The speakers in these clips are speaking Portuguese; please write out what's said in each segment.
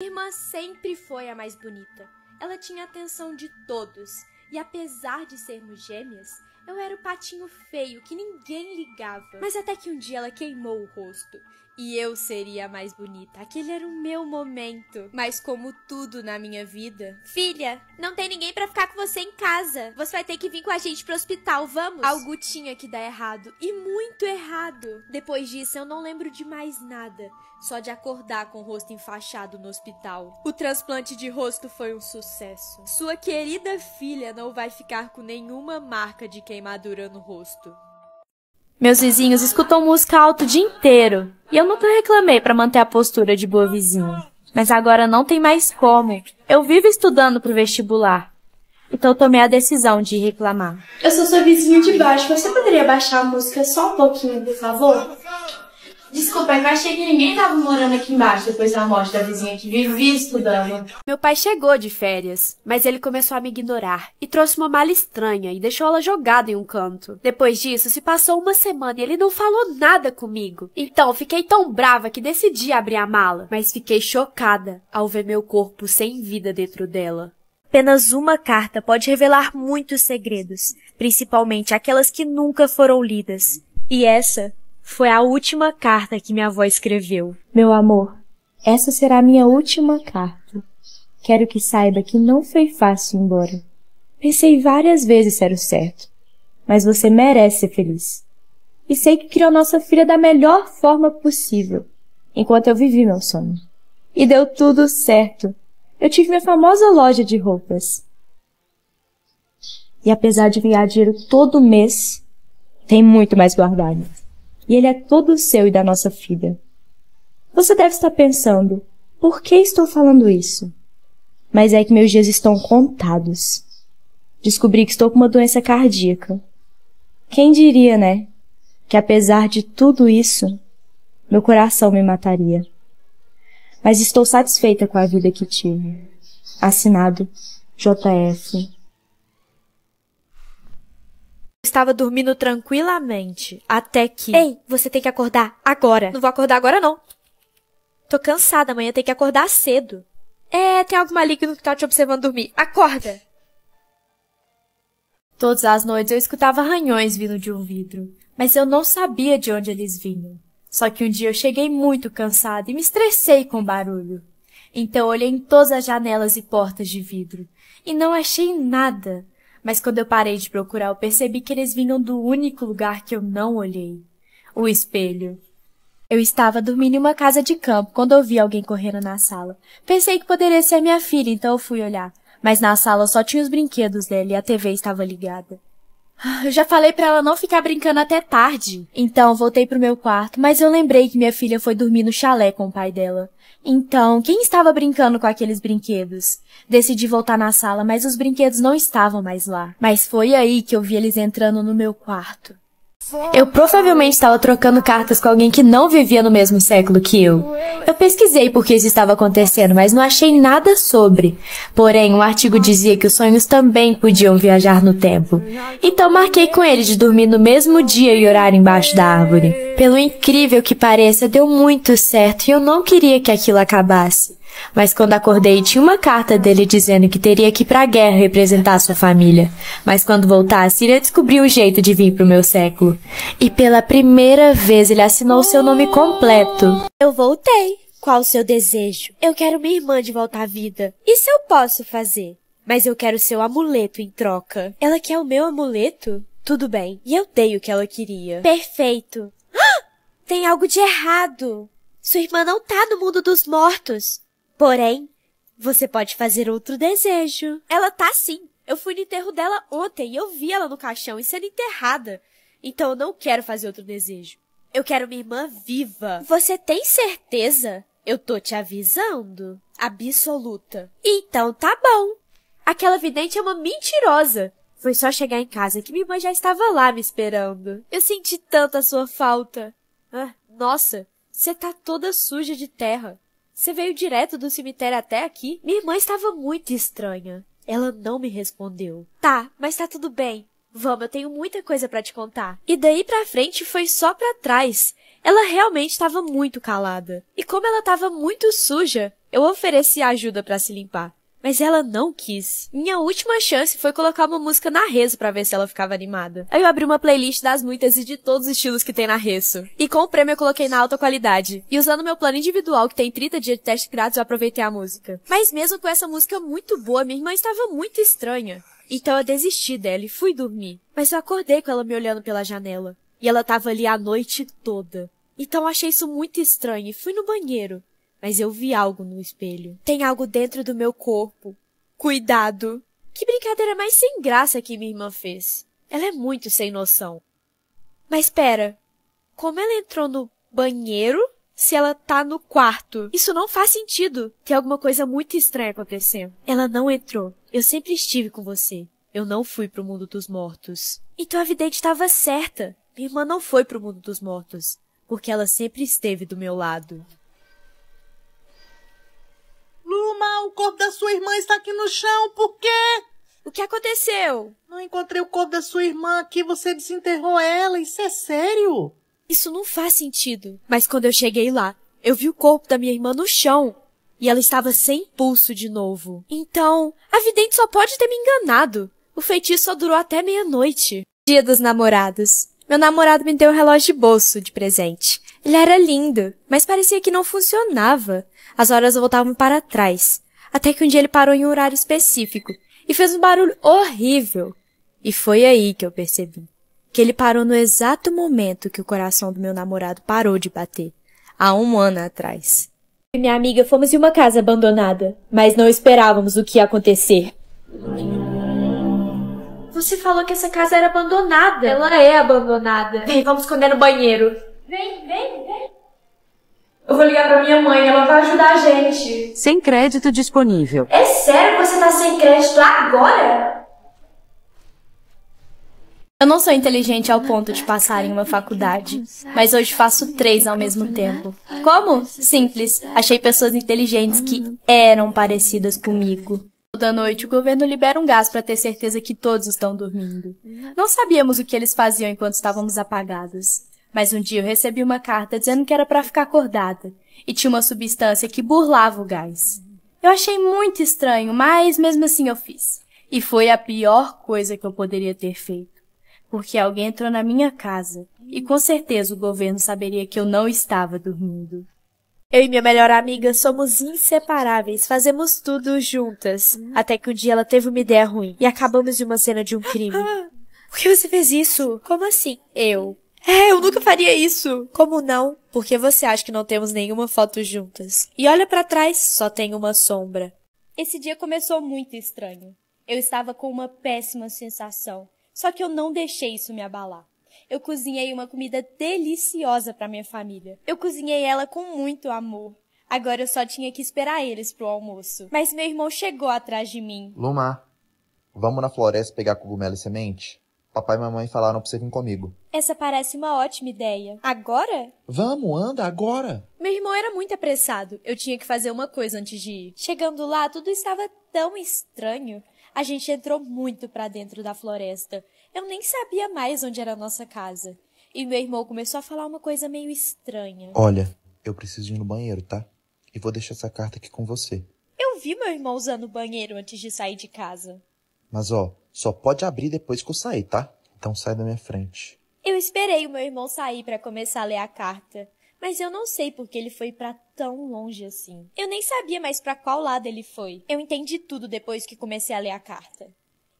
Irmã sempre foi a mais bonita. Ela tinha a atenção de todos, e apesar de sermos gêmeas, eu era o patinho feio que ninguém ligava. Mas até que um dia ela queimou o rosto e eu seria a mais bonita. Aquele era o meu momento. Mas como tudo na minha vida, filha, não tem ninguém para ficar com você em casa. Você vai ter que vir com a gente pro hospital, vamos? Algo tinha que dar errado e muito errado. Depois disso, eu não lembro de mais nada, só de acordar com o rosto enfaixado no hospital. O transplante de rosto foi um sucesso. Sua querida filha não vai ficar com nenhuma marca de queimadura no rosto. Meus vizinhos escutam música alto o dia inteiro, e eu nunca reclamei para manter a postura de boa vizinha. Mas agora não tem mais como. Eu vivo estudando pro vestibular. Então eu tomei a decisão de reclamar. Eu sou sua vizinha de baixo. Você poderia baixar a música só um pouquinho, por favor? Desculpa, é eu achei que ninguém tava morando aqui embaixo depois da morte da vizinha que vivia estudando. Meu pai chegou de férias, mas ele começou a me ignorar e trouxe uma mala estranha e deixou ela jogada em um canto. Depois disso, se passou uma semana e ele não falou nada comigo. Então, fiquei tão brava que decidi abrir a mala, mas fiquei chocada ao ver meu corpo sem vida dentro dela. Apenas uma carta pode revelar muitos segredos, principalmente aquelas que nunca foram lidas. E essa foi a última carta que minha avó escreveu. Meu amor, essa será a minha última carta. Quero que saiba que não foi fácil ir embora. Pensei várias vezes se era o certo, mas você merece ser feliz. E sei que criou nossa filha da melhor forma possível, enquanto eu vivi meu sonho. E deu tudo certo. Eu tive minha famosa loja de roupas. E apesar de ganhar dinheiro todo mês, tem muito mais guardado e ele é todo seu e da nossa filha. Você deve estar pensando, por que estou falando isso? Mas é que meus dias estão contados. Descobri que estou com uma doença cardíaca. Quem diria, né? Que apesar de tudo isso, meu coração me mataria. Mas estou satisfeita com a vida que tive. Assinado JF estava dormindo tranquilamente, até que... Ei, você tem que acordar agora. Não vou acordar agora, não. Tô cansada, amanhã tem que acordar cedo. É, tem algo maligno que tá te observando dormir. Acorda! Todas as noites eu escutava ranhões vindo de um vidro, mas eu não sabia de onde eles vinham. Só que um dia eu cheguei muito cansada e me estressei com o barulho. Então olhei em todas as janelas e portas de vidro e não achei nada. Mas quando eu parei de procurar, eu percebi que eles vinham do único lugar que eu não olhei: o espelho. Eu estava dormindo em uma casa de campo quando ouvi alguém correndo na sala. Pensei que poderia ser minha filha, então eu fui olhar. Mas na sala só tinha os brinquedos dela e a TV estava ligada. Ah, eu já falei para ela não ficar brincando até tarde. Então voltei pro meu quarto, mas eu lembrei que minha filha foi dormir no chalé com o pai dela. Então, quem estava brincando com aqueles brinquedos? Decidi voltar na sala, mas os brinquedos não estavam mais lá. Mas foi aí que eu vi eles entrando no meu quarto. Eu provavelmente estava trocando cartas com alguém que não vivia no mesmo século que eu. Eu pesquisei por que isso estava acontecendo, mas não achei nada sobre. Porém, um artigo dizia que os sonhos também podiam viajar no tempo. Então marquei com ele de dormir no mesmo dia e orar embaixo da árvore. Pelo incrível que pareça, deu muito certo e eu não queria que aquilo acabasse. Mas quando acordei, tinha uma carta dele dizendo que teria que ir para a guerra representar sua família. Mas quando voltasse, iria descobrir um jeito de vir para o meu século. E pela primeira vez ele assinou seu nome completo. Eu voltei. Qual o seu desejo? Eu quero minha irmã de volta à vida. Isso eu posso fazer. Mas eu quero seu amuleto em troca. Ela quer o meu amuleto? Tudo bem. E eu dei o que ela queria. Perfeito. Ah! Tem algo de errado. Sua irmã não tá no mundo dos mortos. Porém, você pode fazer outro desejo. Ela tá sim. Eu fui no enterro dela ontem e eu vi ela no caixão e sendo enterrada. Então eu não quero fazer outro desejo. Eu quero minha irmã viva. Você tem certeza? Eu tô te avisando. Absoluta. Então tá bom. Aquela vidente é uma mentirosa. Foi só chegar em casa que minha irmã já estava lá me esperando. Eu senti tanto a sua falta. Ah, nossa, você tá toda suja de terra. Você veio direto do cemitério até aqui? Minha irmã estava muito estranha. Ela não me respondeu. Tá, mas tá tudo bem. Vamos, eu tenho muita coisa para te contar. E daí pra frente foi só pra trás. Ela realmente estava muito calada. E como ela estava muito suja, eu ofereci ajuda para se limpar. Mas ela não quis. Minha última chance foi colocar uma música na rezo para ver se ela ficava animada. Aí eu abri uma playlist das muitas e de todos os estilos que tem na rezo. E com o prêmio eu coloquei na alta qualidade. E usando meu plano individual, que tem 30 dias de teste grátis, eu aproveitei a música. Mas mesmo com essa música muito boa, minha irmã estava muito estranha. Então eu desisti dela e fui dormir. Mas eu acordei com ela me olhando pela janela. E ela tava ali a noite toda. Então achei isso muito estranho e fui no banheiro mas eu vi algo no espelho. Tem algo dentro do meu corpo. Cuidado! Que brincadeira mais sem graça que minha irmã fez. Ela é muito sem noção. Mas pera, como ela entrou no banheiro se ela tá no quarto? Isso não faz sentido. Tem alguma coisa muito estranha acontecendo. Ela não entrou. Eu sempre estive com você. Eu não fui pro mundo dos mortos. Então a vidente estava certa. Minha irmã não foi pro mundo dos mortos, porque ela sempre esteve do meu lado o corpo da sua irmã está aqui no chão, por quê? O que aconteceu? Não encontrei o corpo da sua irmã aqui, você desenterrou ela, isso é sério? Isso não faz sentido. Mas quando eu cheguei lá, eu vi o corpo da minha irmã no chão. E ela estava sem pulso de novo. Então, a vidente só pode ter me enganado. O feitiço só durou até meia-noite. Dia dos namorados. Meu namorado me deu um relógio de bolso de presente. Ele era lindo, mas parecia que não funcionava. As horas voltavam para trás. Até que um dia ele parou em um horário específico e fez um barulho horrível. E foi aí que eu percebi que ele parou no exato momento que o coração do meu namorado parou de bater, há um ano atrás. Eu e minha amiga fomos em uma casa abandonada, mas não esperávamos o que ia acontecer. Você falou que essa casa era abandonada. Ela é abandonada. Vem, vamos esconder no banheiro. Vem, vem, vem. Eu vou ligar pra minha mãe, ela vai ajudar a gente. Sem crédito disponível. É sério que você tá sem crédito agora? Eu não sou inteligente ao ponto de passar em uma faculdade, mas hoje faço três ao mesmo tempo. Como? Simples. Achei pessoas inteligentes que eram parecidas comigo. Toda noite o governo libera um gás para ter certeza que todos estão dormindo. Não sabíamos o que eles faziam enquanto estávamos apagadas. Mas um dia eu recebi uma carta dizendo que era para ficar acordada e tinha uma substância que burlava o gás. Eu achei muito estranho, mas mesmo assim eu fiz. E foi a pior coisa que eu poderia ter feito, porque alguém entrou na minha casa e com certeza o governo saberia que eu não estava dormindo. Eu e minha melhor amiga somos inseparáveis, fazemos tudo juntas. Até que um dia ela teve uma ideia ruim e acabamos de uma cena de um crime. por que você fez isso? Como assim? Eu, é, eu nunca faria isso. Como não? Porque você acha que não temos nenhuma foto juntas? E olha para trás, só tem uma sombra. Esse dia começou muito estranho. Eu estava com uma péssima sensação, só que eu não deixei isso me abalar. Eu cozinhei uma comida deliciosa para minha família. Eu cozinhei ela com muito amor. Agora eu só tinha que esperar eles pro almoço. Mas meu irmão chegou atrás de mim. Luma, vamos na floresta pegar cogumelo e semente? Papai e mamãe falaram pra você vir comigo. Essa parece uma ótima ideia. Agora? Vamos, anda agora! Meu irmão era muito apressado. Eu tinha que fazer uma coisa antes de ir. Chegando lá, tudo estava tão estranho. A gente entrou muito para dentro da floresta. Eu nem sabia mais onde era a nossa casa. E meu irmão começou a falar uma coisa meio estranha. Olha, eu preciso ir no banheiro, tá? E vou deixar essa carta aqui com você. Eu vi meu irmão usando o banheiro antes de sair de casa. Mas ó, só pode abrir depois que eu sair, tá? Então sai da minha frente. Eu esperei o meu irmão sair para começar a ler a carta, mas eu não sei porque ele foi para tão longe assim. Eu nem sabia mais para qual lado ele foi. Eu entendi tudo depois que comecei a ler a carta.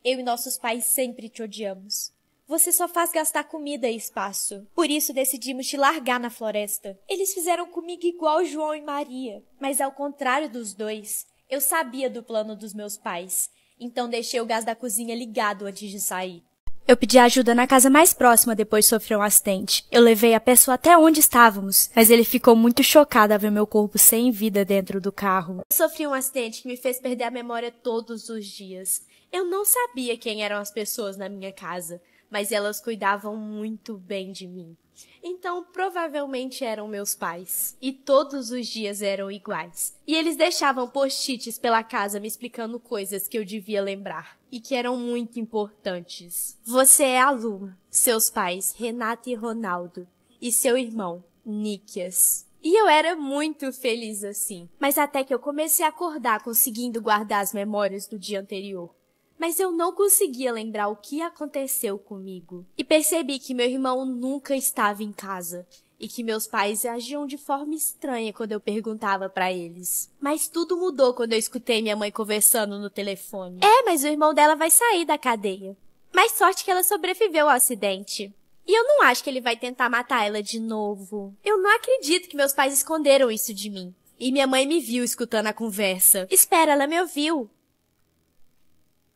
Eu e nossos pais sempre te odiamos. Você só faz gastar comida e espaço. Por isso decidimos te largar na floresta. Eles fizeram comigo igual João e Maria, mas ao contrário dos dois, eu sabia do plano dos meus pais. Então deixei o gás da cozinha ligado antes de sair. Eu pedi ajuda na casa mais próxima depois de sofrer um acidente. Eu levei a pessoa até onde estávamos, mas ele ficou muito chocado ao ver meu corpo sem vida dentro do carro. Eu sofri um acidente que me fez perder a memória todos os dias. Eu não sabia quem eram as pessoas na minha casa, mas elas cuidavam muito bem de mim. Então, provavelmente eram meus pais. E todos os dias eram iguais. E eles deixavam post-its pela casa me explicando coisas que eu devia lembrar e que eram muito importantes. Você é aluna, seus pais, Renata e Ronaldo, e seu irmão, Níquias. E eu era muito feliz assim. Mas até que eu comecei a acordar conseguindo guardar as memórias do dia anterior. Mas eu não conseguia lembrar o que aconteceu comigo. E percebi que meu irmão nunca estava em casa e que meus pais agiam de forma estranha quando eu perguntava para eles. Mas tudo mudou quando eu escutei minha mãe conversando no telefone. É, mas o irmão dela vai sair da cadeia. Mas sorte que ela sobreviveu ao acidente. E eu não acho que ele vai tentar matar ela de novo. Eu não acredito que meus pais esconderam isso de mim. E minha mãe me viu escutando a conversa. Espera, ela me ouviu.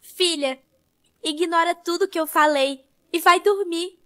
Filha, ignora tudo que eu falei e vai dormir.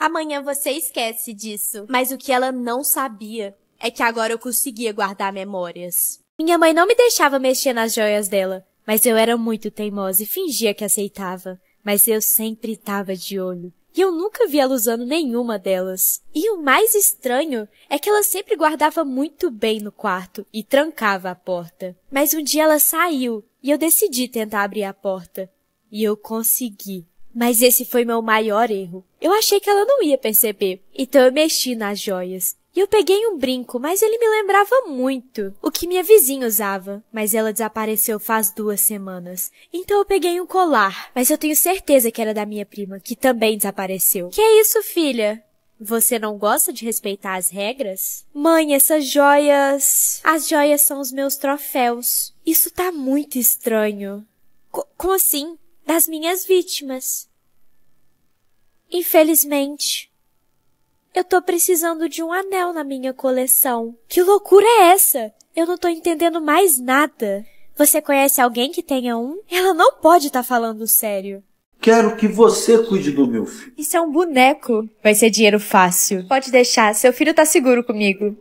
Amanhã você esquece disso. Mas o que ela não sabia é que agora eu conseguia guardar memórias. Minha mãe não me deixava mexer nas joias dela, mas eu era muito teimosa e fingia que aceitava. Mas eu sempre estava de olho. E eu nunca vi ela usando nenhuma delas. E o mais estranho é que ela sempre guardava muito bem no quarto e trancava a porta. Mas um dia ela saiu e eu decidi tentar abrir a porta. E eu consegui. Mas esse foi meu maior erro. Eu achei que ela não ia perceber, então eu mexi nas joias. E eu peguei um brinco, mas ele me lembrava muito o que minha vizinha usava, mas ela desapareceu faz duas semanas. Então eu peguei um colar, mas eu tenho certeza que era da minha prima, que também desapareceu. Que é isso, filha? Você não gosta de respeitar as regras? Mãe, essas joias. As joias são os meus troféus. Isso tá muito estranho. como assim? das minhas vítimas. Infelizmente, eu tô precisando de um anel na minha coleção. Que loucura é essa? Eu não tô entendendo mais nada. Você conhece alguém que tenha um? Ela não pode estar tá falando sério. Quero que você cuide do meu filho. Isso é um boneco. Vai ser dinheiro fácil. Pode deixar, seu filho tá seguro comigo.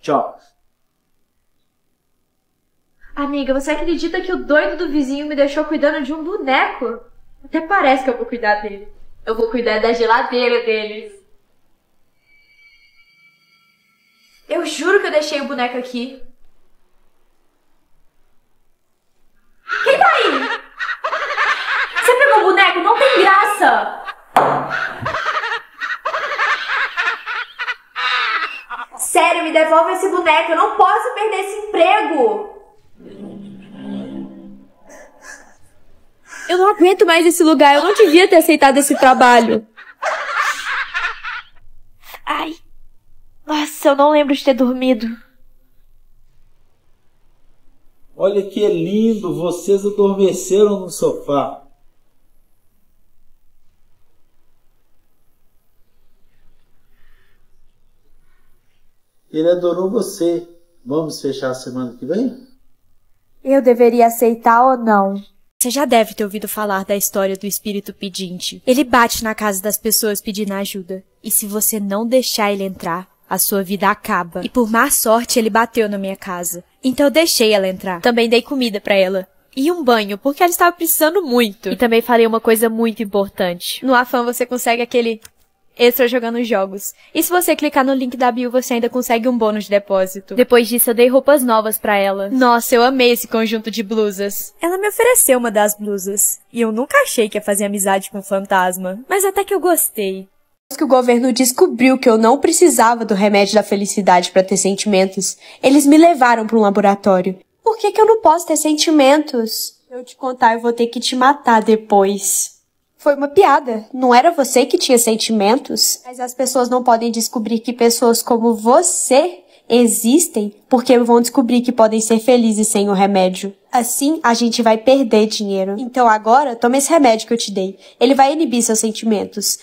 Tchau. Amiga, você acredita que o doido do vizinho me deixou cuidando de um boneco? Até parece que eu vou cuidar dele. Eu vou cuidar da geladeira deles. Eu juro que eu deixei o boneco aqui. Quem tá aí? Você pegou o boneco? Não tem graça! Sério, me devolve esse boneco. Eu não posso perder esse emprego! Eu não aguento mais esse lugar. Eu não devia ter aceitado esse trabalho. Ai. Nossa, eu não lembro de ter dormido. Olha que lindo, vocês adormeceram no sofá. Ele adorou você. Vamos fechar a semana que vem? Eu deveria aceitar ou não? Você já deve ter ouvido falar da história do espírito pedinte. Ele bate na casa das pessoas pedindo ajuda. E se você não deixar ele entrar, a sua vida acaba. E por má sorte, ele bateu na minha casa. Então eu deixei ela entrar. Também dei comida para ela. E um banho, porque ela estava precisando muito. E também falei uma coisa muito importante. No afã você consegue aquele extra jogando jogos. E se você clicar no link da Bill, você ainda consegue um bônus de depósito. Depois disso, eu dei roupas novas para ela. Nossa, eu amei esse conjunto de blusas. Ela me ofereceu uma das blusas. E eu nunca achei que ia fazer amizade com um fantasma. Mas até que eu gostei que o governo descobriu que eu não precisava do remédio da felicidade para ter sentimentos, eles me levaram para um laboratório. Por que, que eu não posso ter sentimentos? Eu te contar, eu vou ter que te matar depois. Foi uma piada. Não era você que tinha sentimentos. Mas as pessoas não podem descobrir que pessoas como você existem porque vão descobrir que podem ser felizes sem o remédio. Assim, a gente vai perder dinheiro. Então agora, toma esse remédio que eu te dei. Ele vai inibir seus sentimentos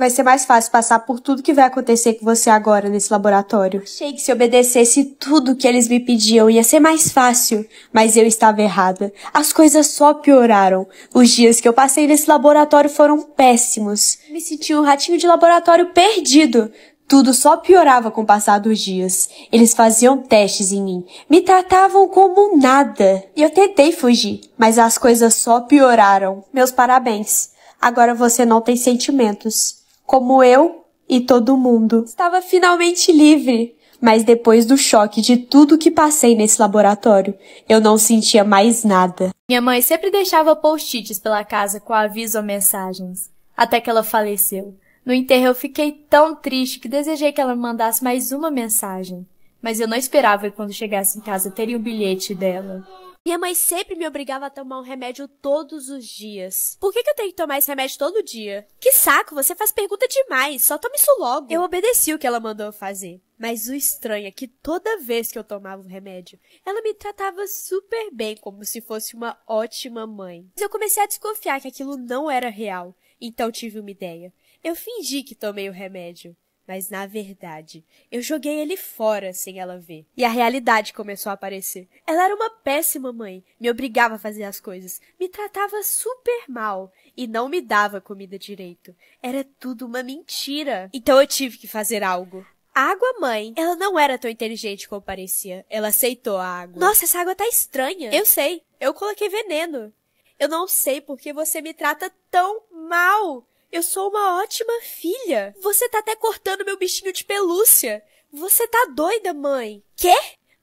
vai ser mais fácil passar por tudo que vai acontecer com você agora nesse laboratório. Achei que se obedecesse tudo que eles me pediam ia ser mais fácil, mas eu estava errada. As coisas só pioraram. Os dias que eu passei nesse laboratório foram péssimos. Me senti um ratinho de laboratório perdido. Tudo só piorava com o passar dos dias. Eles faziam testes em mim, me tratavam como nada. E eu tentei fugir, mas as coisas só pioraram. Meus parabéns. Agora você não tem sentimentos como eu e todo mundo. Estava finalmente livre, mas depois do choque de tudo que passei nesse laboratório, eu não sentia mais nada. Minha mãe sempre deixava post-its pela casa com aviso ou mensagens, até que ela faleceu. No enterro eu fiquei tão triste que desejei que ela me mandasse mais uma mensagem, mas eu não esperava que quando chegasse em casa teria um bilhete dela. Minha mãe sempre me obrigava a tomar um remédio todos os dias. Por que, que eu tenho que tomar esse remédio todo dia? Que saco, você faz pergunta demais, só toma isso logo. Eu obedeci o que ela mandou fazer. Mas o estranho é que toda vez que eu tomava o um remédio, ela me tratava super bem, como se fosse uma ótima mãe. Mas eu comecei a desconfiar que aquilo não era real, então tive uma ideia. Eu fingi que tomei o remédio mas na verdade, eu joguei ele fora sem ela ver. E a realidade começou a aparecer. Ela era uma péssima mãe, me obrigava a fazer as coisas, me tratava super mal e não me dava comida direito. Era tudo uma mentira. Então eu tive que fazer algo. A água mãe, ela não era tão inteligente como parecia. Ela aceitou a água. Nossa, essa água tá estranha. Eu sei. Eu coloquei veneno. Eu não sei por que você me trata tão mal. Eu sou uma ótima filha. Você tá até cortando meu bichinho de pelúcia. Você tá doida, mãe? Quê?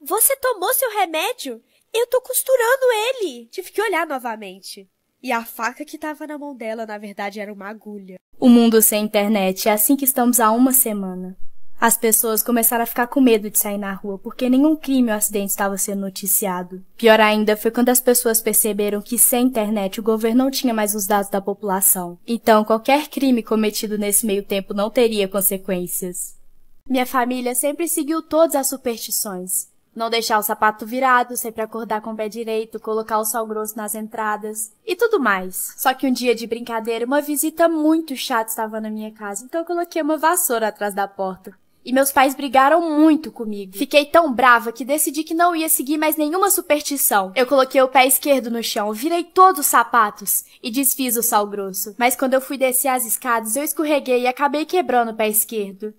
Você tomou seu remédio? Eu tô costurando ele. Tive que olhar novamente. E a faca que tava na mão dela, na verdade, era uma agulha. O mundo sem internet é assim que estamos há uma semana. As pessoas começaram a ficar com medo de sair na rua porque nenhum crime ou acidente estava sendo noticiado. Pior ainda foi quando as pessoas perceberam que sem internet o governo não tinha mais os dados da população. Então qualquer crime cometido nesse meio tempo não teria consequências. Minha família sempre seguiu todas as superstições. Não deixar o sapato virado, sempre acordar com o pé direito, colocar o sal grosso nas entradas e tudo mais. Só que um dia de brincadeira, uma visita muito chata estava na minha casa, então eu coloquei uma vassoura atrás da porta. E meus pais brigaram muito comigo. Fiquei tão brava que decidi que não ia seguir mais nenhuma superstição. Eu coloquei o pé esquerdo no chão, virei todos os sapatos e desfiz o sal grosso. Mas quando eu fui descer as escadas, eu escorreguei e acabei quebrando o pé esquerdo.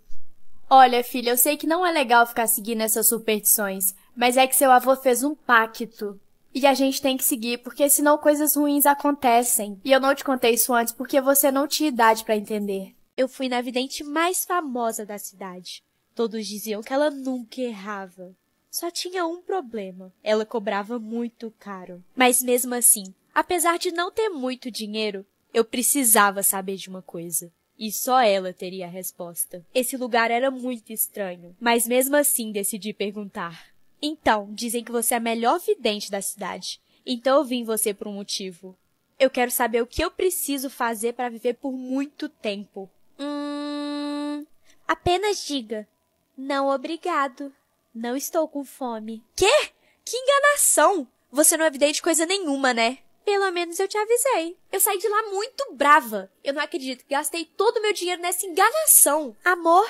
Olha, filha, eu sei que não é legal ficar seguindo essas superstições, mas é que seu avô fez um pacto. E a gente tem que seguir, porque senão coisas ruins acontecem. E eu não te contei isso antes porque você não tinha idade para entender eu fui na vidente mais famosa da cidade. Todos diziam que ela nunca errava. Só tinha um problema: ela cobrava muito caro. Mas mesmo assim, apesar de não ter muito dinheiro, eu precisava saber de uma coisa. E só ela teria a resposta. Esse lugar era muito estranho, mas mesmo assim decidi perguntar. Então, dizem que você é a melhor vidente da cidade. Então eu vim você por um motivo. Eu quero saber o que eu preciso fazer para viver por muito tempo. Hum. Apenas diga. Não, obrigado. Não estou com fome. Quê? Que enganação! Você não é de coisa nenhuma, né? Pelo menos eu te avisei. Eu saí de lá muito brava. Eu não acredito. Gastei todo o meu dinheiro nessa enganação. Amor,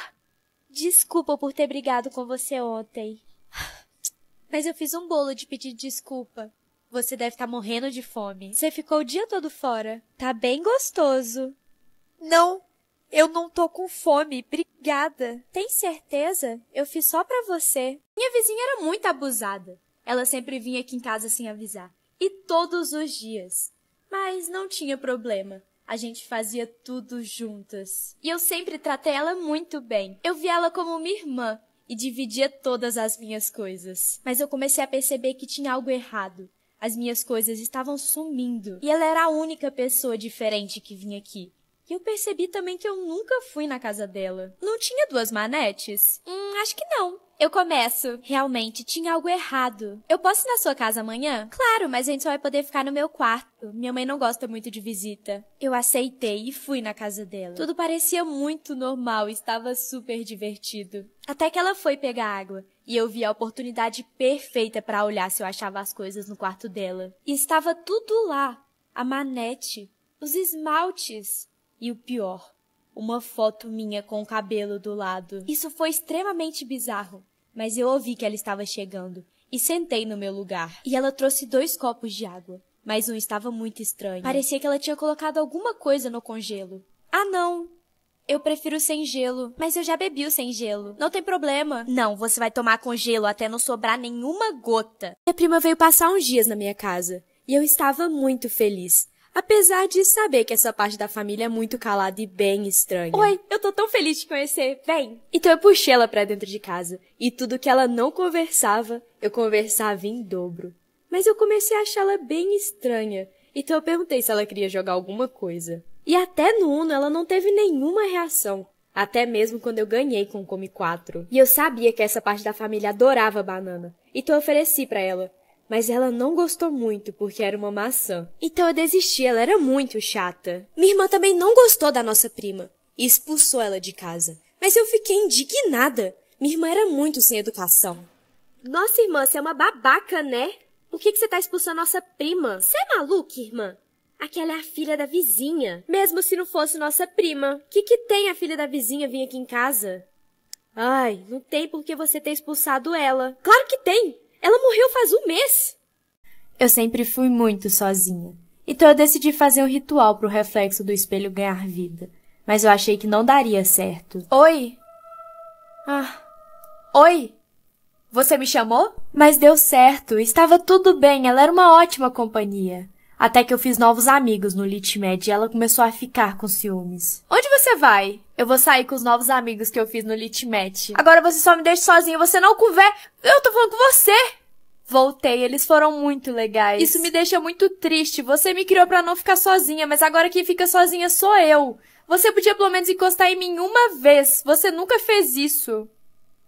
desculpa por ter brigado com você ontem. Mas eu fiz um bolo de pedir desculpa. Você deve estar tá morrendo de fome. Você ficou o dia todo fora. Tá bem gostoso. Não, eu não tô com fome, obrigada. Tem certeza? Eu fiz só pra você. Minha vizinha era muito abusada. Ela sempre vinha aqui em casa sem avisar. E todos os dias. Mas não tinha problema. A gente fazia tudo juntas. E eu sempre tratei ela muito bem. Eu via ela como minha irmã e dividia todas as minhas coisas. Mas eu comecei a perceber que tinha algo errado. As minhas coisas estavam sumindo. E ela era a única pessoa diferente que vinha aqui. E eu percebi também que eu nunca fui na casa dela. Não tinha duas manetes? Hum, acho que não. Eu começo. Realmente, tinha algo errado. Eu posso ir na sua casa amanhã? Claro, mas a gente só vai poder ficar no meu quarto. Minha mãe não gosta muito de visita. Eu aceitei e fui na casa dela. Tudo parecia muito normal, estava super divertido. Até que ela foi pegar água e eu vi a oportunidade perfeita para olhar se eu achava as coisas no quarto dela. E estava tudo lá: a manete, os esmaltes, e o pior, uma foto minha com o cabelo do lado. Isso foi extremamente bizarro, mas eu ouvi que ela estava chegando e sentei no meu lugar. E ela trouxe dois copos de água, mas um estava muito estranho. Parecia que ela tinha colocado alguma coisa no congelo. Ah, não! Eu prefiro sem gelo. Mas eu já bebi o sem gelo. Não tem problema. Não, você vai tomar com gelo até não sobrar nenhuma gota. Minha prima veio passar uns dias na minha casa e eu estava muito feliz. Apesar de saber que essa parte da família é muito calada e bem estranha. Oi, eu tô tão feliz de te conhecer, vem! Então eu puxei ela pra dentro de casa, e tudo que ela não conversava, eu conversava em dobro. Mas eu comecei a achá-la bem estranha, então eu perguntei se ela queria jogar alguma coisa. E até no Uno ela não teve nenhuma reação, até mesmo quando eu ganhei com o Come 4. E eu sabia que essa parte da família adorava banana, então eu ofereci para ela mas ela não gostou muito porque era uma maçã. Então eu desisti, ela era muito chata. Minha irmã também não gostou da nossa prima e expulsou ela de casa. Mas eu fiquei indignada. Minha irmã era muito sem educação. Nossa, irmã, você é uma babaca, né? Por que, que você está expulsando nossa prima? Você é maluca, irmã? Aquela é a filha da vizinha. Mesmo se não fosse nossa prima. O que, que tem a filha da vizinha vir aqui em casa? Ai, não tem por que você ter expulsado ela. Claro que tem! Ela morreu faz um mês. Eu sempre fui muito sozinha. Então eu decidi fazer um ritual para o reflexo do espelho ganhar vida. Mas eu achei que não daria certo. Oi? Ah. Oi? Você me chamou? Mas deu certo. Estava tudo bem. Ela era uma ótima companhia. Até que eu fiz novos amigos no Litmed e ela começou a ficar com ciúmes. Onde você vai? Eu vou sair com os novos amigos que eu fiz no Litmatch. Agora você só me deixa sozinha, você não conver... Eu tô falando com você! Voltei, eles foram muito legais. Isso me deixa muito triste. Você me criou para não ficar sozinha, mas agora quem fica sozinha sou eu. Você podia pelo menos encostar em mim uma vez. Você nunca fez isso.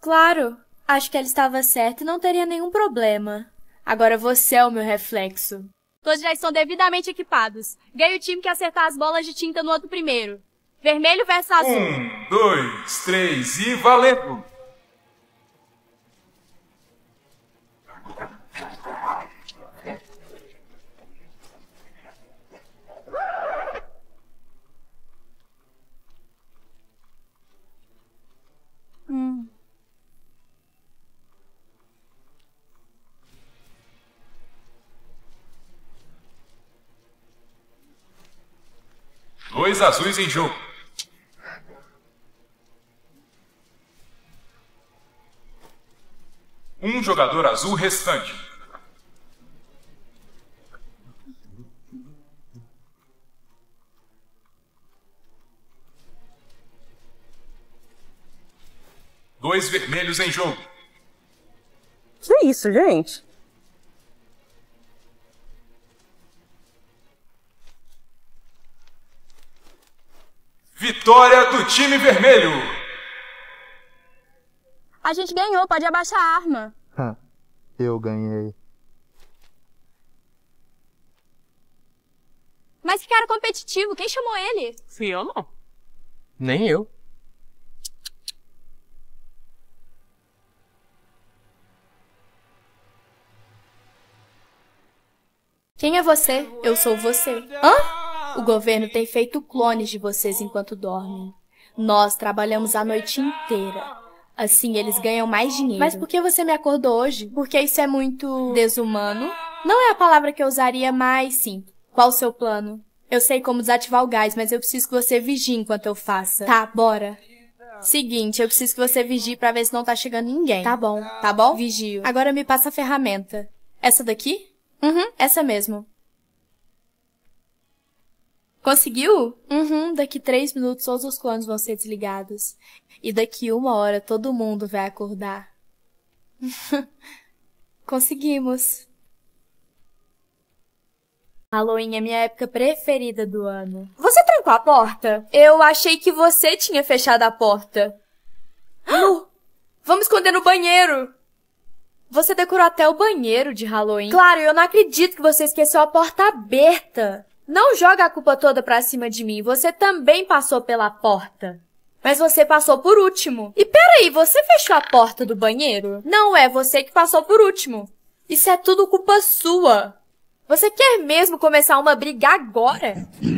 Claro, acho que ela estava certa e não teria nenhum problema. Agora você é o meu reflexo. Todos já estão devidamente equipados. Ganha o time que acertar as bolas de tinta no outro primeiro. Vermelho versus azul. Um, dois, três e valendo! Dois azuis em jogo. um jogador azul restante. Dois vermelhos em jogo. Que é isso, gente? Vitória do time vermelho. A gente ganhou, pode abaixar a arma. Eu ganhei. Mas que cara competitivo, quem chamou ele? Fui eu não. Nem eu. Quem é você? Eu sou você. Hã? O governo tem feito clones de vocês enquanto dormem. Nós trabalhamos a noite inteira assim, eles ganham mais dinheiro. Mas por que você me acordou hoje? Porque isso é muito desumano. Não é a palavra que eu usaria, mas sim. Qual o seu plano? Eu sei como desativar o gás, mas eu preciso que você vigie enquanto eu faça. Tá, bora. Seguinte, eu preciso que você vigie para ver se não tá chegando ninguém. Tá bom. Tá bom? Vigio. Agora me passa a ferramenta. Essa daqui? Uhum, essa mesmo. Conseguiu? Uhum, daqui três minutos todos os clones vão ser desligados. E daqui uma hora todo mundo vai acordar. Conseguimos. Halloween é minha época preferida do ano. Você trancou a porta? Eu achei que você tinha fechado a porta. Não! Vamos esconder no banheiro! Você decorou até o banheiro de Halloween. Claro, eu não acredito que você esqueceu a porta aberta. Não joga a culpa toda pra cima de mim, você também passou pela porta. Mas você passou por último. E peraí, você fechou a porta do banheiro? Não é você que passou por último. Isso é tudo culpa sua. Você quer mesmo começar uma briga agora?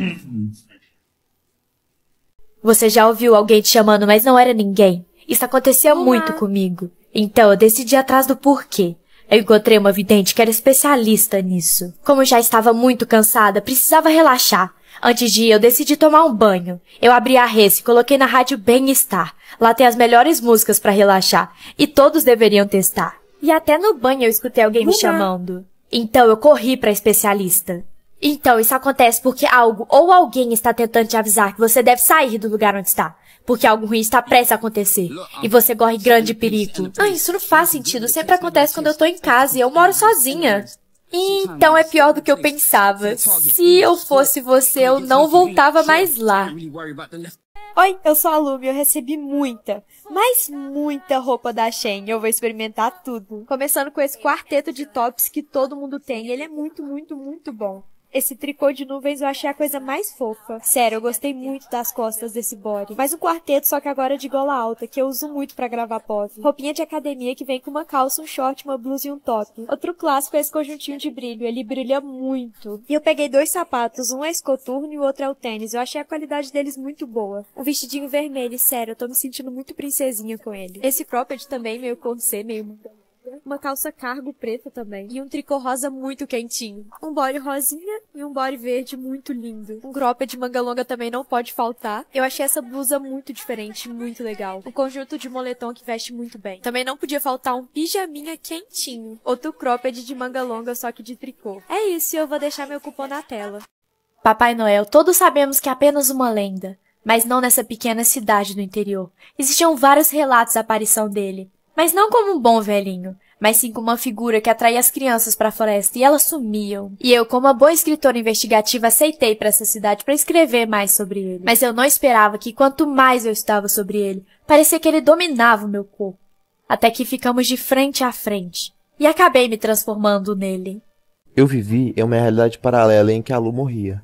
Você já ouviu alguém te chamando, mas não era ninguém. Isso acontecia Olá. muito é. comigo. Então eu decidi atrás do porquê. Eu encontrei uma vidente que era especialista nisso. Como já estava muito cansada, precisava relaxar. Antes de ir, eu decidi tomar um banho. Eu abri a res e coloquei na rádio Bem-Estar. Lá tem as melhores músicas para relaxar. E todos deveriam testar. E até no banho eu escutei alguém Uma. me chamando. Então eu corri pra especialista. Então isso acontece porque algo ou alguém está tentando te avisar que você deve sair do lugar onde está porque algo ruim está prestes a acontecer e você corre grande perigo. Ah, isso não faz sentido. Sempre acontece quando eu estou em casa e eu moro sozinha. Então é pior do que eu pensava. Se eu fosse você, eu não voltava mais lá. Oi, eu sou a Lumi, eu recebi muita, mas muita roupa da Shen. Eu vou experimentar tudo. Começando com esse quarteto de tops que todo mundo tem. Ele é muito, muito, muito bom. Esse tricô de nuvens eu achei a coisa mais fofa. Sério, eu gostei muito das costas desse body. Mas um quarteto, só que agora é de gola alta, que eu uso muito para gravar pose. Roupinha de academia que vem com uma calça, um short, uma blusa e um top. Outro clássico é esse conjuntinho de brilho, ele brilha muito. E eu peguei dois sapatos, um é escoturno e o outro é o tênis. Eu achei a qualidade deles muito boa. Um vestidinho vermelho, sério, eu tô me sentindo muito princesinha com ele. Esse cropped é também, meio conceito meio uma calça cargo preta também e um tricô rosa muito quentinho. Um body rosinha e um body verde muito lindo. Um cropped manga longa também não pode faltar. Eu achei essa blusa muito diferente, muito legal. Um conjunto de moletom que veste muito bem. Também não podia faltar um pijaminha quentinho. Outro cropped é de manga longa, só que de tricô. É isso, eu vou deixar meu cupom na tela. Papai Noel, todos sabemos que é apenas uma lenda. Mas não nessa pequena cidade do interior. Existiam vários relatos da aparição dele. Mas não como um bom velhinho, mas sim com uma figura que atraía as crianças para a floresta e elas sumiam. E eu, como uma boa escritora investigativa, aceitei para essa cidade para escrever mais sobre ele. Mas eu não esperava que quanto mais eu estava sobre ele, parecia que ele dominava o meu corpo. Até que ficamos de frente a frente. E acabei me transformando nele. Eu vivi em uma realidade paralela em que a Lu morria.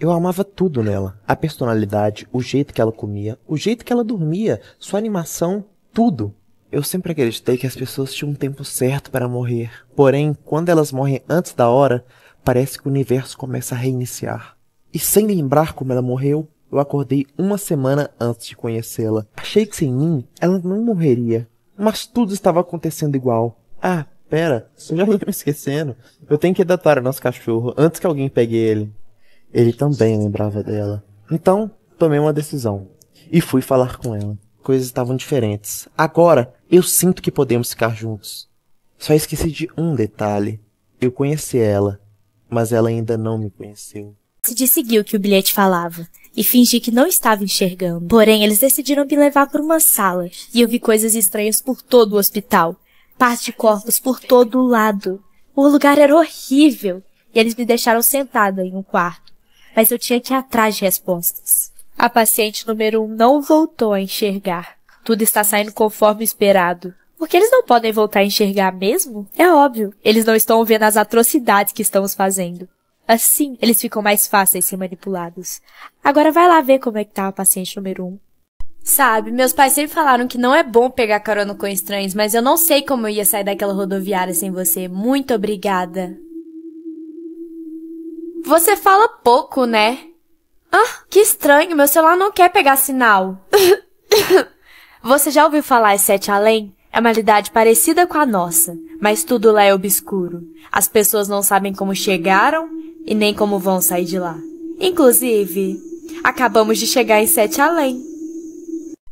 Eu amava tudo nela. A personalidade, o jeito que ela comia, o jeito que ela dormia, sua animação, tudo. Eu sempre acreditei que as pessoas tinham um tempo certo para morrer. Porém, quando elas morrem antes da hora, parece que o universo começa a reiniciar. E sem lembrar como ela morreu, eu acordei uma semana antes de conhecê-la. Achei que sem mim, ela não morreria. Mas tudo estava acontecendo igual. Ah, pera, eu já ia me esquecendo. Eu tenho que adotar o nosso cachorro antes que alguém pegue ele. Ele também lembrava dela. Então, tomei uma decisão. E fui falar com ela coisas estavam diferentes. Agora, eu sinto que podemos ficar juntos. Só esqueci de um detalhe. Eu conheci ela, mas ela ainda não me conheceu. Se seguir o que o bilhete falava e fingi que não estava enxergando. Porém, eles decidiram me levar para uma sala e eu vi coisas estranhas por todo o hospital. Partes de corpos por todo o lado. O lugar era horrível e eles me deixaram sentada em um quarto, mas eu tinha que ir atrás de respostas. A paciente número um não voltou a enxergar. Tudo está saindo conforme esperado. Porque eles não podem voltar a enxergar mesmo? É óbvio. Eles não estão vendo as atrocidades que estamos fazendo. Assim, eles ficam mais fáceis de ser manipulados. Agora vai lá ver como é que tá a paciente número um. Sabe, meus pais sempre falaram que não é bom pegar carona com estranhos, mas eu não sei como eu ia sair daquela rodoviária sem você. Muito obrigada. Você fala pouco, né? Ah, que estranho, meu celular não quer pegar sinal. Você já ouviu falar em sete além? É uma realidade parecida com a nossa, mas tudo lá é obscuro. As pessoas não sabem como chegaram e nem como vão sair de lá. Inclusive, acabamos de chegar em sete além.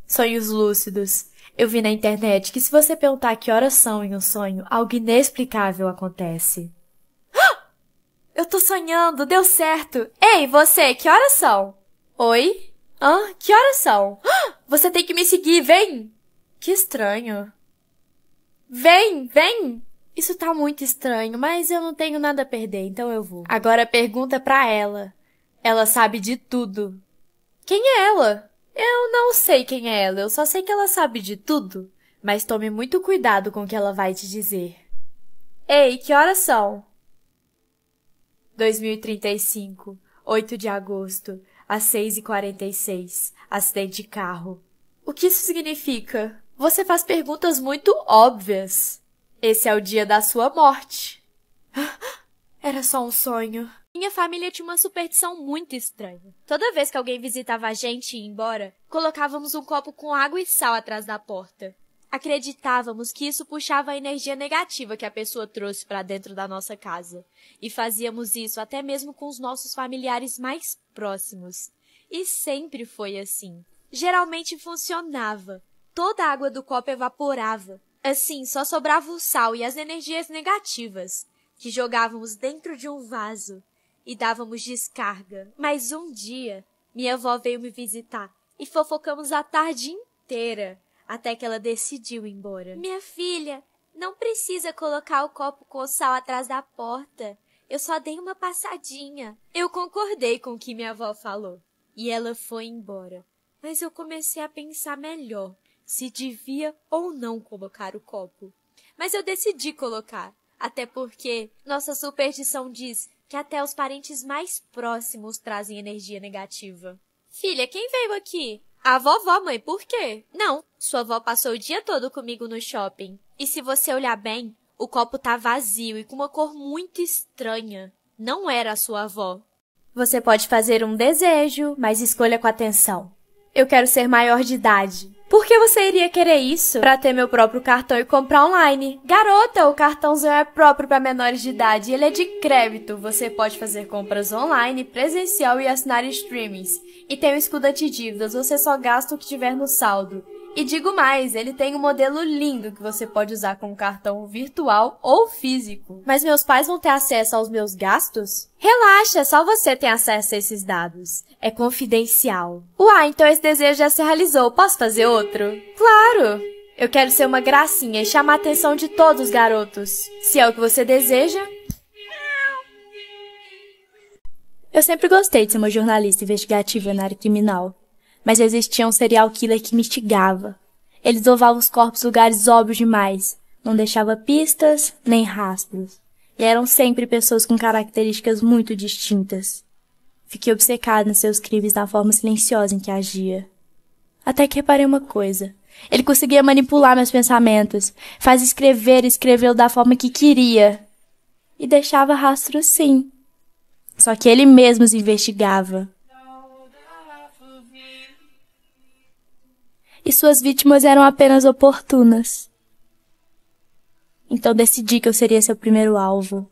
Sonhos lúcidos. Eu vi na internet que se você perguntar que horas são em um sonho, algo inexplicável acontece. Eu tô sonhando, deu certo. Ei, você, que horas são? Oi? Hã? Que horas são? Ah, você tem que me seguir, vem! Que estranho. Vem, vem! Isso tá muito estranho, mas eu não tenho nada a perder, então eu vou. Agora pergunta pra ela. Ela sabe de tudo. Quem é ela? Eu não sei quem é ela, eu só sei que ela sabe de tudo. Mas tome muito cuidado com o que ela vai te dizer. Ei, que horas são? 2035, 8 de agosto, às 6h46, acidente de carro. O que isso significa? Você faz perguntas muito óbvias. Esse é o dia da sua morte. Era só um sonho. Minha família tinha uma superstição muito estranha. Toda vez que alguém visitava a gente e ia embora, colocávamos um copo com água e sal atrás da porta. Acreditávamos que isso puxava a energia negativa que a pessoa trouxe para dentro da nossa casa, e fazíamos isso até mesmo com os nossos familiares mais próximos. E sempre foi assim. Geralmente funcionava. Toda a água do copo evaporava. Assim, só sobrava o sal e as energias negativas, que jogávamos dentro de um vaso e dávamos descarga. Mas um dia, minha avó veio me visitar e fofocamos a tarde inteira até que ela decidiu ir embora. Minha filha, não precisa colocar o copo com sal atrás da porta. Eu só dei uma passadinha. Eu concordei com o que minha avó falou. E ela foi embora. Mas eu comecei a pensar melhor se devia ou não colocar o copo. Mas eu decidi colocar, até porque nossa superstição diz que até os parentes mais próximos trazem energia negativa. Filha, quem veio aqui? A vovó, mãe, por quê? Não, sua avó passou o dia todo comigo no shopping. E se você olhar bem, o copo tá vazio e com uma cor muito estranha. Não era a sua avó. Você pode fazer um desejo, mas escolha com atenção. Eu quero ser maior de idade. Por que você iria querer isso para ter meu próprio cartão e comprar online? Garota, o cartãozão é próprio para menores de idade, ele é de crédito. Você pode fazer compras online, presencial e assinar streamings. E tem o escudo antidívidas, você só gasta o que tiver no saldo. E digo mais, ele tem um modelo lindo que você pode usar com cartão virtual ou físico. Mas meus pais vão ter acesso aos meus gastos? Relaxa, é só você tem acesso a esses dados. É confidencial. Uai, então esse desejo já se realizou. Posso fazer outro? Claro! Eu quero ser uma gracinha e chamar a atenção de todos os garotos. Se é o que você deseja, eu sempre gostei de ser uma jornalista investigativa na área criminal mas existia um serial killer que mitigava. Ele desovava os corpos lugares óbvios demais, não deixava pistas nem rastros, e eram sempre pessoas com características muito distintas. Fiquei obcecado nos seus crimes na forma silenciosa em que agia. Até que reparei uma coisa. Ele conseguia manipular meus pensamentos, faz escrever e escreveu da forma que queria. E deixava rastros sim. Só que ele mesmo os investigava. e suas vítimas eram apenas oportunas. Então decidi que eu seria seu primeiro alvo.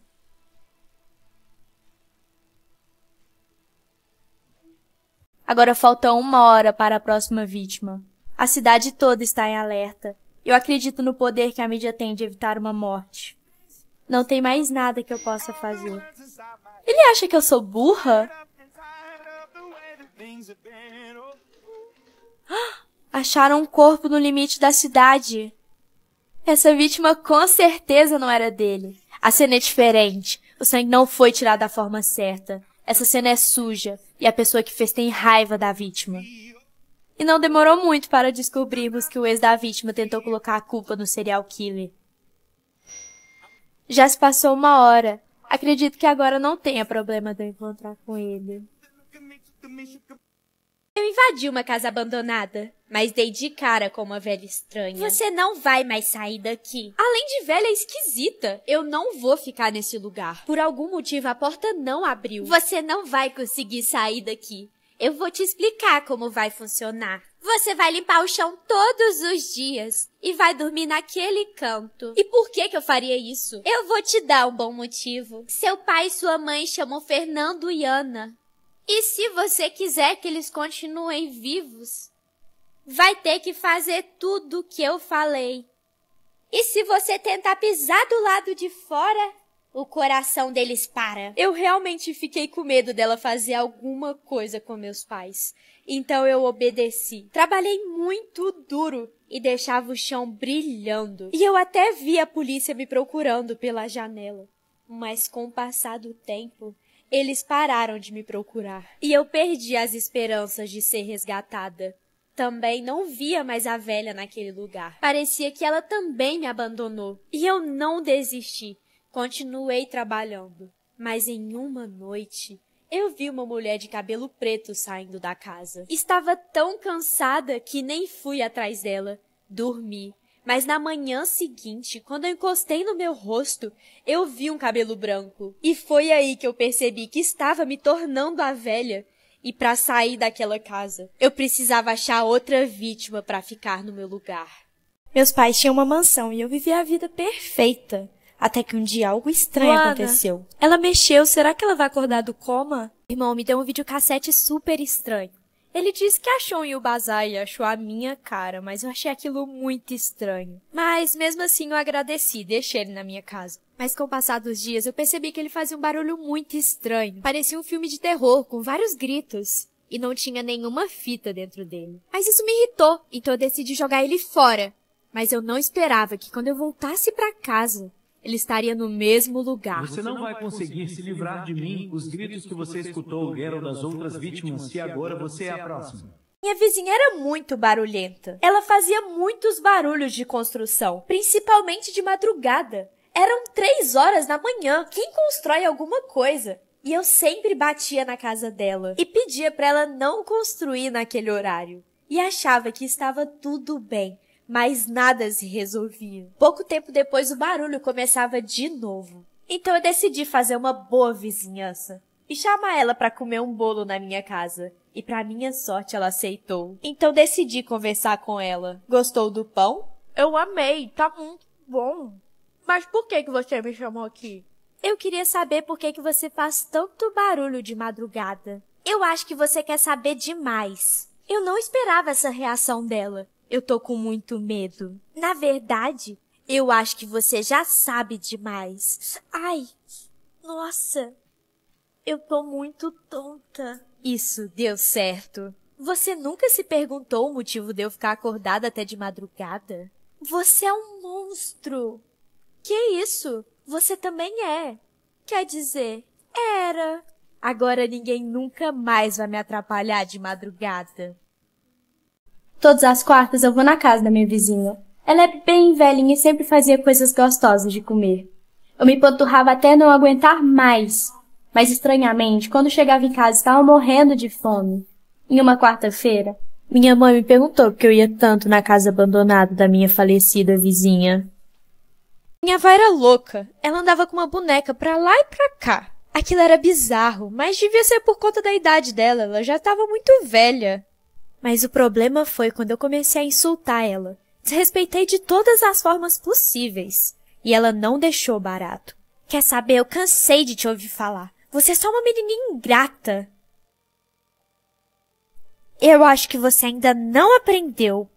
Agora falta uma hora para a próxima vítima. A cidade toda está em alerta. Eu acredito no poder que a mídia tem de evitar uma morte. Não tem mais nada que eu possa fazer. Ele acha que eu sou burra? Ah! acharam um corpo no limite da cidade. Essa vítima com certeza não era dele. A cena é diferente. O sangue não foi tirado da forma certa. Essa cena é suja e a pessoa que fez tem raiva da vítima. E não demorou muito para descobrirmos que o ex da vítima tentou colocar a culpa no serial killer. Já se passou uma hora. Acredito que agora não tenha problema de eu encontrar com ele. Eu invadi uma casa abandonada, mas dei de cara com uma velha estranha. Você não vai mais sair daqui. Além de velha é esquisita, eu não vou ficar nesse lugar. Por algum motivo a porta não abriu. Você não vai conseguir sair daqui. Eu vou te explicar como vai funcionar. Você vai limpar o chão todos os dias e vai dormir naquele canto. E por que que eu faria isso? Eu vou te dar um bom motivo. Seu pai e sua mãe chamam Fernando e Ana e se você quiser que eles continuem vivos, vai ter que fazer tudo o que eu falei. E se você tentar pisar do lado de fora, o coração deles para. Eu realmente fiquei com medo dela fazer alguma coisa com meus pais. Então eu obedeci. Trabalhei muito duro e deixava o chão brilhando. E eu até vi a polícia me procurando pela janela. Mas com o passar do tempo, eles pararam de me procurar. E eu perdi as esperanças de ser resgatada. Também não via mais a velha naquele lugar. Parecia que ela também me abandonou. E eu não desisti. Continuei trabalhando. Mas em uma noite, eu vi uma mulher de cabelo preto saindo da casa. Estava tão cansada que nem fui atrás dela. Dormi mas na manhã seguinte, quando eu encostei no meu rosto, eu vi um cabelo branco. E foi aí que eu percebi que estava me tornando a velha. E para sair daquela casa, eu precisava achar outra vítima para ficar no meu lugar. Meus pais tinham uma mansão e eu vivia a vida perfeita. Até que um dia algo estranho Luana. aconteceu. Ela mexeu, será que ela vai acordar do coma? Irmão, me deu um videocassete super estranho. Ele disse que achou em bazar e achou a minha cara, mas eu achei aquilo muito estranho. Mas mesmo assim eu agradeci, deixei ele na minha casa. Mas com o passar dos dias eu percebi que ele fazia um barulho muito estranho. Parecia um filme de terror, com vários gritos. E não tinha nenhuma fita dentro dele. Mas isso me irritou, então eu decidi jogar ele fora. Mas eu não esperava que quando eu voltasse para casa, ele estaria no mesmo lugar. Você não vai conseguir se livrar de mim, os gritos que você escutou eram das outras vítimas, se agora você é a próxima. Minha vizinha era muito barulhenta. Ela fazia muitos barulhos de construção, principalmente de madrugada. Eram três horas da manhã. Quem constrói alguma coisa? E eu sempre batia na casa dela e pedia para ela não construir naquele horário. E achava que estava tudo bem, mas nada se resolvia. Pouco tempo depois o barulho começava de novo. Então eu decidi fazer uma boa vizinhança e chamar ela para comer um bolo na minha casa. E para minha sorte ela aceitou. Então decidi conversar com ela. Gostou do pão? Eu amei, tá muito bom. Mas por que que você me chamou aqui? Eu queria saber por que que você faz tanto barulho de madrugada. Eu acho que você quer saber demais. Eu não esperava essa reação dela. Eu tô com muito medo. Na verdade, eu acho que você já sabe demais. Ai, nossa, eu tô muito tonta. Isso deu certo. Você nunca se perguntou o motivo de eu ficar acordada até de madrugada? Você é um monstro. Que isso? Você também é. Quer dizer, era. Agora ninguém nunca mais vai me atrapalhar de madrugada. Todas as quartas eu vou na casa da minha vizinha. Ela é bem velhinha e sempre fazia coisas gostosas de comer. Eu me panturrava até não aguentar mais. Mas estranhamente, quando chegava em casa estava morrendo de fome. Em uma quarta-feira, minha mãe me perguntou por que eu ia tanto na casa abandonada da minha falecida vizinha. Minha avó era louca. Ela andava com uma boneca pra lá e pra cá. Aquilo era bizarro, mas devia ser por conta da idade dela. Ela já estava muito velha. Mas o problema foi quando eu comecei a insultar ela. Desrespeitei de todas as formas possíveis. E ela não deixou barato. Quer saber? Eu cansei de te ouvir falar. Você é só uma menininha ingrata. Eu acho que você ainda não aprendeu.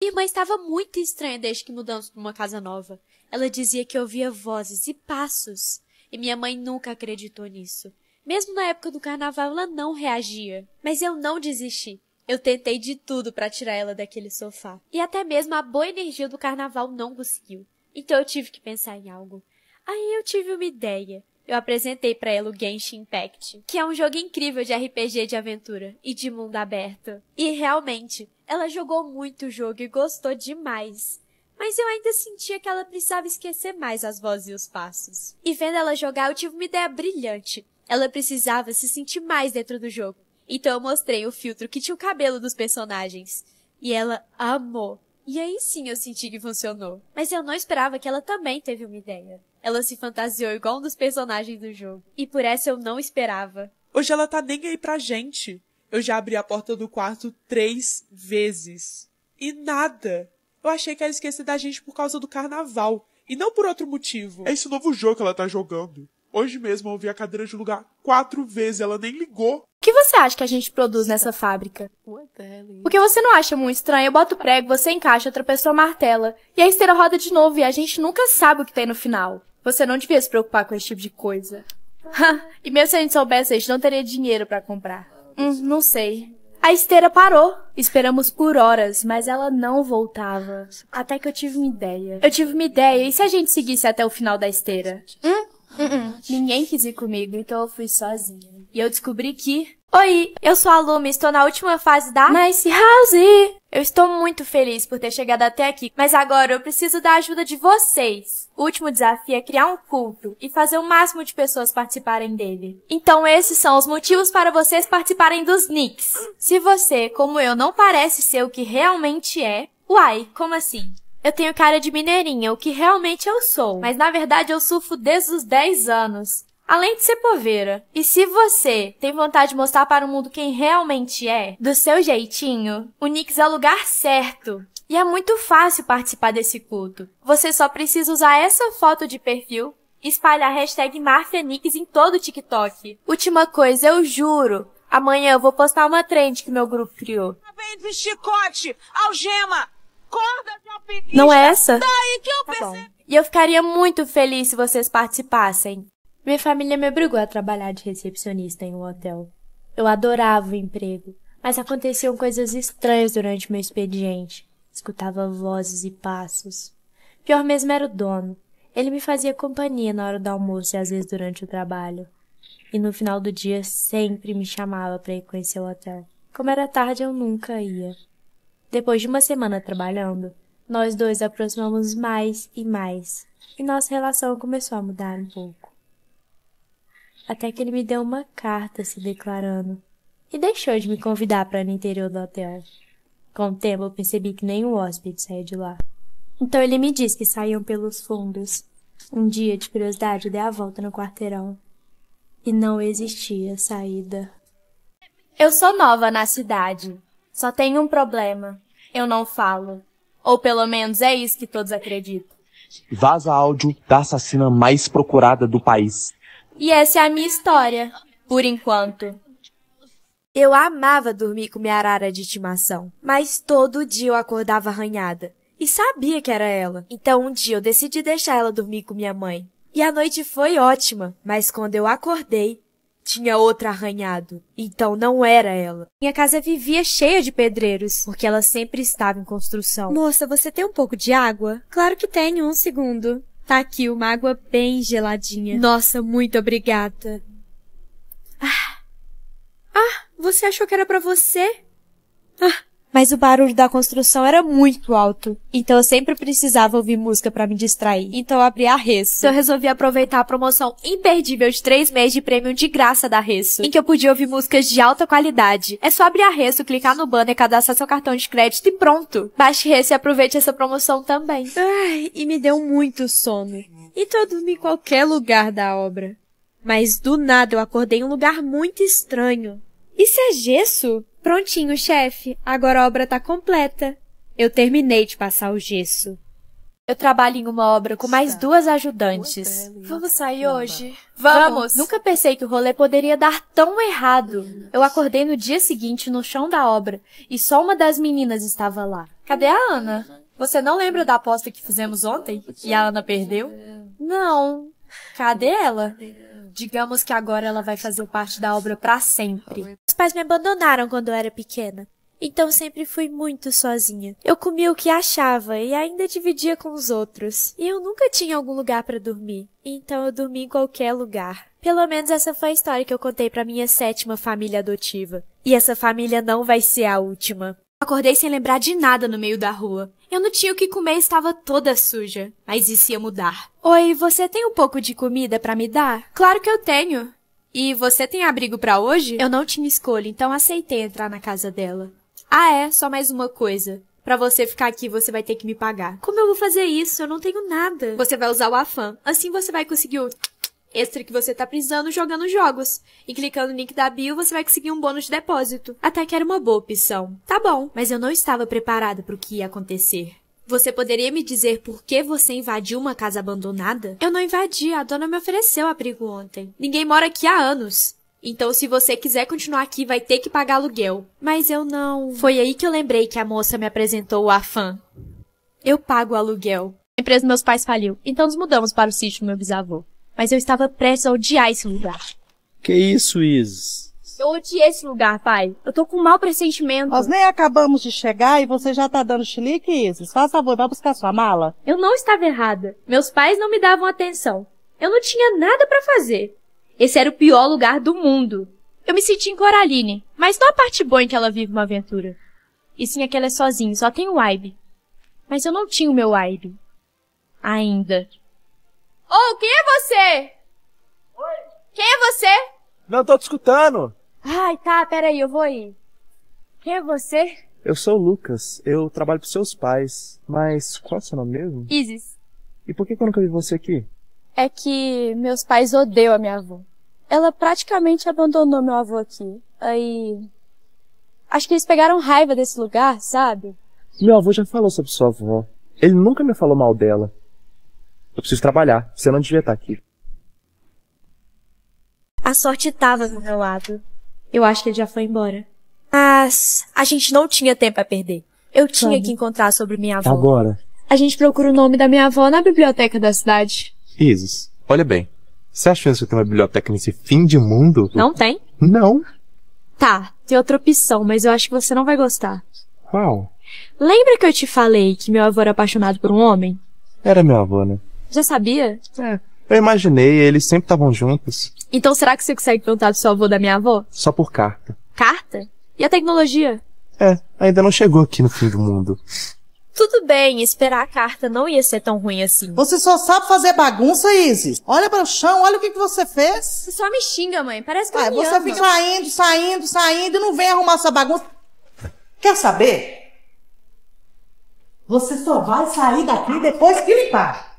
Minha irmã estava muito estranha desde que mudamos para uma casa nova. Ela dizia que ouvia vozes e passos. E minha mãe nunca acreditou nisso. Mesmo na época do carnaval, ela não reagia. Mas eu não desisti. Eu tentei de tudo para tirar ela daquele sofá. E até mesmo a boa energia do carnaval não conseguiu. Então eu tive que pensar em algo. Aí eu tive uma ideia. Eu apresentei para ela o Genshin Impact, que é um jogo incrível de RPG de aventura e de mundo aberto. E realmente, ela jogou muito o jogo e gostou demais. Mas eu ainda sentia que ela precisava esquecer mais as vozes e os passos. E vendo ela jogar, eu tive uma ideia brilhante. Ela precisava se sentir mais dentro do jogo então eu mostrei o filtro que tinha o cabelo dos personagens. E ela amou. E aí sim eu senti que funcionou. Mas eu não esperava que ela também teve uma ideia. Ela se fantasiou igual um dos personagens do jogo. E por essa eu não esperava. Hoje ela tá nem aí pra gente. Eu já abri a porta do quarto três vezes. E nada. Eu achei que ela esqueceu da gente por causa do carnaval. E não por outro motivo. É esse novo jogo que ela tá jogando. Hoje mesmo eu ouvi a cadeira de lugar quatro vezes, ela nem ligou. O que você acha que a gente produz nessa fábrica? Porque você não acha muito estranho? Eu boto o prego, você encaixa, outra pessoa martela. E a esteira roda de novo e a gente nunca sabe o que tem no final. Você não devia se preocupar com esse tipo de coisa. e mesmo se a gente soubesse, a gente não teria dinheiro para comprar. Hum, não sei. A esteira parou. Esperamos por horas, mas ela não voltava. Até que eu tive uma ideia. Eu tive uma ideia. E se a gente seguisse até o final da esteira? Hum? Uh -uh. Ninguém quis ir comigo, então eu fui sozinha. E eu descobri que. Oi, eu sou a Lumi, estou na última fase da Nice House! Eu estou muito feliz por ter chegado até aqui, mas agora eu preciso da ajuda de vocês. O último desafio é criar um culto e fazer o máximo de pessoas participarem dele. Então esses são os motivos para vocês participarem dos Nicks. Se você, como eu, não parece ser o que realmente é, uai, como assim? Eu tenho cara de mineirinha, o que realmente eu sou, mas na verdade eu surfo desde os 10 anos. Além de ser poveira. E se você tem vontade de mostrar para o mundo quem realmente é, do seu jeitinho, o Nix é o lugar certo. E é muito fácil participar desse culto. Você só precisa usar essa foto de perfil e espalhar a hashtag MarfiaNix em todo o TikTok. Última coisa, eu juro. Amanhã eu vou postar uma trend que meu grupo criou. Chicote, algema, não é essa? tá, tá bom. E eu ficaria muito feliz se vocês participassem. Minha família me obrigou a trabalhar de recepcionista em um hotel. Eu adorava o emprego, mas aconteciam coisas estranhas durante meu expediente. Escutava vozes e passos. Pior mesmo era o dono. Ele me fazia companhia na hora do almoço e às vezes durante o trabalho. E no final do dia sempre me chamava para ir conhecer o hotel. Como era tarde, eu nunca ia. Depois de uma semana trabalhando, nós dois aproximamos mais e mais, e nossa relação começou a mudar um pouco. Até que ele me deu uma carta se declarando e deixou de me convidar para no interior do hotel. Com o tempo, eu percebi que nem o hóspede saía de lá. Então ele me disse que saíam pelos fundos. Um dia, de curiosidade, dei a volta no quarteirão. E não existia saída. Eu sou nova na cidade, só tem um problema. Eu não falo. Ou pelo menos é isso que todos acreditam. Vaza áudio da assassina mais procurada do país. E essa é a minha história, por enquanto. Eu amava dormir com minha arara de estimação, mas todo dia eu acordava arranhada. E sabia que era ela. Então um dia eu decidi deixar ela dormir com minha mãe. E a noite foi ótima, mas quando eu acordei, tinha outra arranhado. Então não era ela. Minha casa vivia cheia de pedreiros, porque ela sempre estava em construção. Moça, você tem um pouco de água? Claro que tenho, um segundo. Tá aqui, uma água bem geladinha. Nossa, muito obrigada. Ah! Ah, você achou que era para você? Ah, mas o barulho da construção era muito alto, então eu sempre precisava ouvir música para me distrair. Então eu abri a Resso. Então eu resolvi aproveitar a promoção imperdível de três meses de prêmio de graça da Resso, em que eu podia ouvir músicas de alta qualidade. É só abrir a Resso, clicar no banner, cadastrar seu cartão de crédito e pronto. Baixe Resso e aproveite essa promoção também. Ai, e me deu muito sono. Então eu dormi em qualquer lugar da obra. Mas do nada eu acordei em um lugar muito estranho. Isso é gesso? Prontinho, chefe. Agora a obra está completa. Eu terminei de passar o gesso. Eu trabalho em uma obra com mais tá. duas ajudantes. Vamos sair hoje? Vamos! Nunca pensei que o rolê poderia dar tão errado. Eu acordei no dia seguinte no chão da obra e só uma das meninas estava lá. Cadê a Ana? Você não lembra da aposta que fizemos ontem? E a Ana perdeu? Não. Cadê ela? digamos que agora ela vai fazer parte da obra para sempre. Os pais me abandonaram quando eu era pequena. Então sempre fui muito sozinha. Eu comia o que achava e ainda dividia com os outros. E eu nunca tinha algum lugar para dormir. Então eu dormi em qualquer lugar. Pelo menos essa foi a história que eu contei para minha sétima família adotiva. E essa família não vai ser a última. Acordei sem lembrar de nada no meio da rua. Eu não tinha o que comer e estava toda suja. Mas isso ia mudar. Oi, você tem um pouco de comida para me dar? Claro que eu tenho. E você tem abrigo para hoje? Eu não tinha escolha, então aceitei entrar na casa dela. Ah é, só mais uma coisa. Pra você ficar aqui, você vai ter que me pagar. Como eu vou fazer isso? Eu não tenho nada. Você vai usar o afã. Assim você vai conseguir o extra que você tá precisando jogando jogos. E clicando no link da bio, você vai conseguir um bônus de depósito. Até que era uma boa opção. Tá bom, mas eu não estava preparada para o que ia acontecer. Você poderia me dizer por que você invadiu uma casa abandonada? Eu não invadi, a dona me ofereceu abrigo ontem. Ninguém mora aqui há anos. Então, se você quiser continuar aqui, vai ter que pagar aluguel. Mas eu não. Foi aí que eu lembrei que a moça me apresentou o afã. Eu pago o aluguel. A empresa dos meus pais faliu, então nos mudamos para o sítio do meu bisavô mas eu estava prestes a odiar esse lugar. Que isso, Isis? Eu odiei esse lugar, pai. Eu tô com um mau pressentimento. Nós nem acabamos de chegar e você já tá dando chilique, Isis. Faz favor, vai buscar sua mala. Eu não estava errada. Meus pais não me davam atenção. Eu não tinha nada para fazer. Esse era o pior lugar do mundo. Eu me senti em Coraline, mas não a parte boa em que ela vive uma aventura. E sim, aquela é sozinha, só tem o Aibe. Mas eu não tinha o meu Aibe. Ainda. Oh, quem é você? Oi? Quem é você? Não tô te escutando. Ai, tá, peraí, eu vou ir. Quem é você? Eu sou o Lucas, eu trabalho pros seus pais. Mas qual é o seu nome mesmo? Isis. E por que eu nunca vi você aqui? É que meus pais odeiam a minha avó. Ela praticamente abandonou meu avô aqui. Aí. Acho que eles pegaram raiva desse lugar, sabe? Meu avô já falou sobre sua avó. Ele nunca me falou mal dela. Eu preciso trabalhar. Você não devia estar aqui. A sorte estava do meu lado. Eu acho que ele já foi embora. Mas a gente não tinha tempo a perder. Eu tinha Sabe. que encontrar sobre minha avó. Agora. A gente procura o nome da minha avó na biblioteca da cidade. Isis, olha bem. Você acha que tem uma biblioteca nesse fim de mundo? Não tem? Não. Tá, tem outra opção, mas eu acho que você não vai gostar. Qual? Lembra que eu te falei que meu avô era apaixonado por um homem? Era meu avô, né? Já sabia? É. Eu imaginei, eles sempre estavam juntos. Então será que você consegue perguntar do seu avô da minha avó? Só por carta. Carta? E a tecnologia? É, ainda não chegou aqui no fim do mundo. Tudo bem, esperar a carta não ia ser tão ruim assim. Você só sabe fazer bagunça, Isis. Olha para o chão, olha o que, que você fez. Você só me xinga, mãe. Parece que ah, eu me Você ama. fica saindo, saindo, saindo, não vem arrumar essa bagunça. Quer saber? Você só vai sair daqui depois que limpar.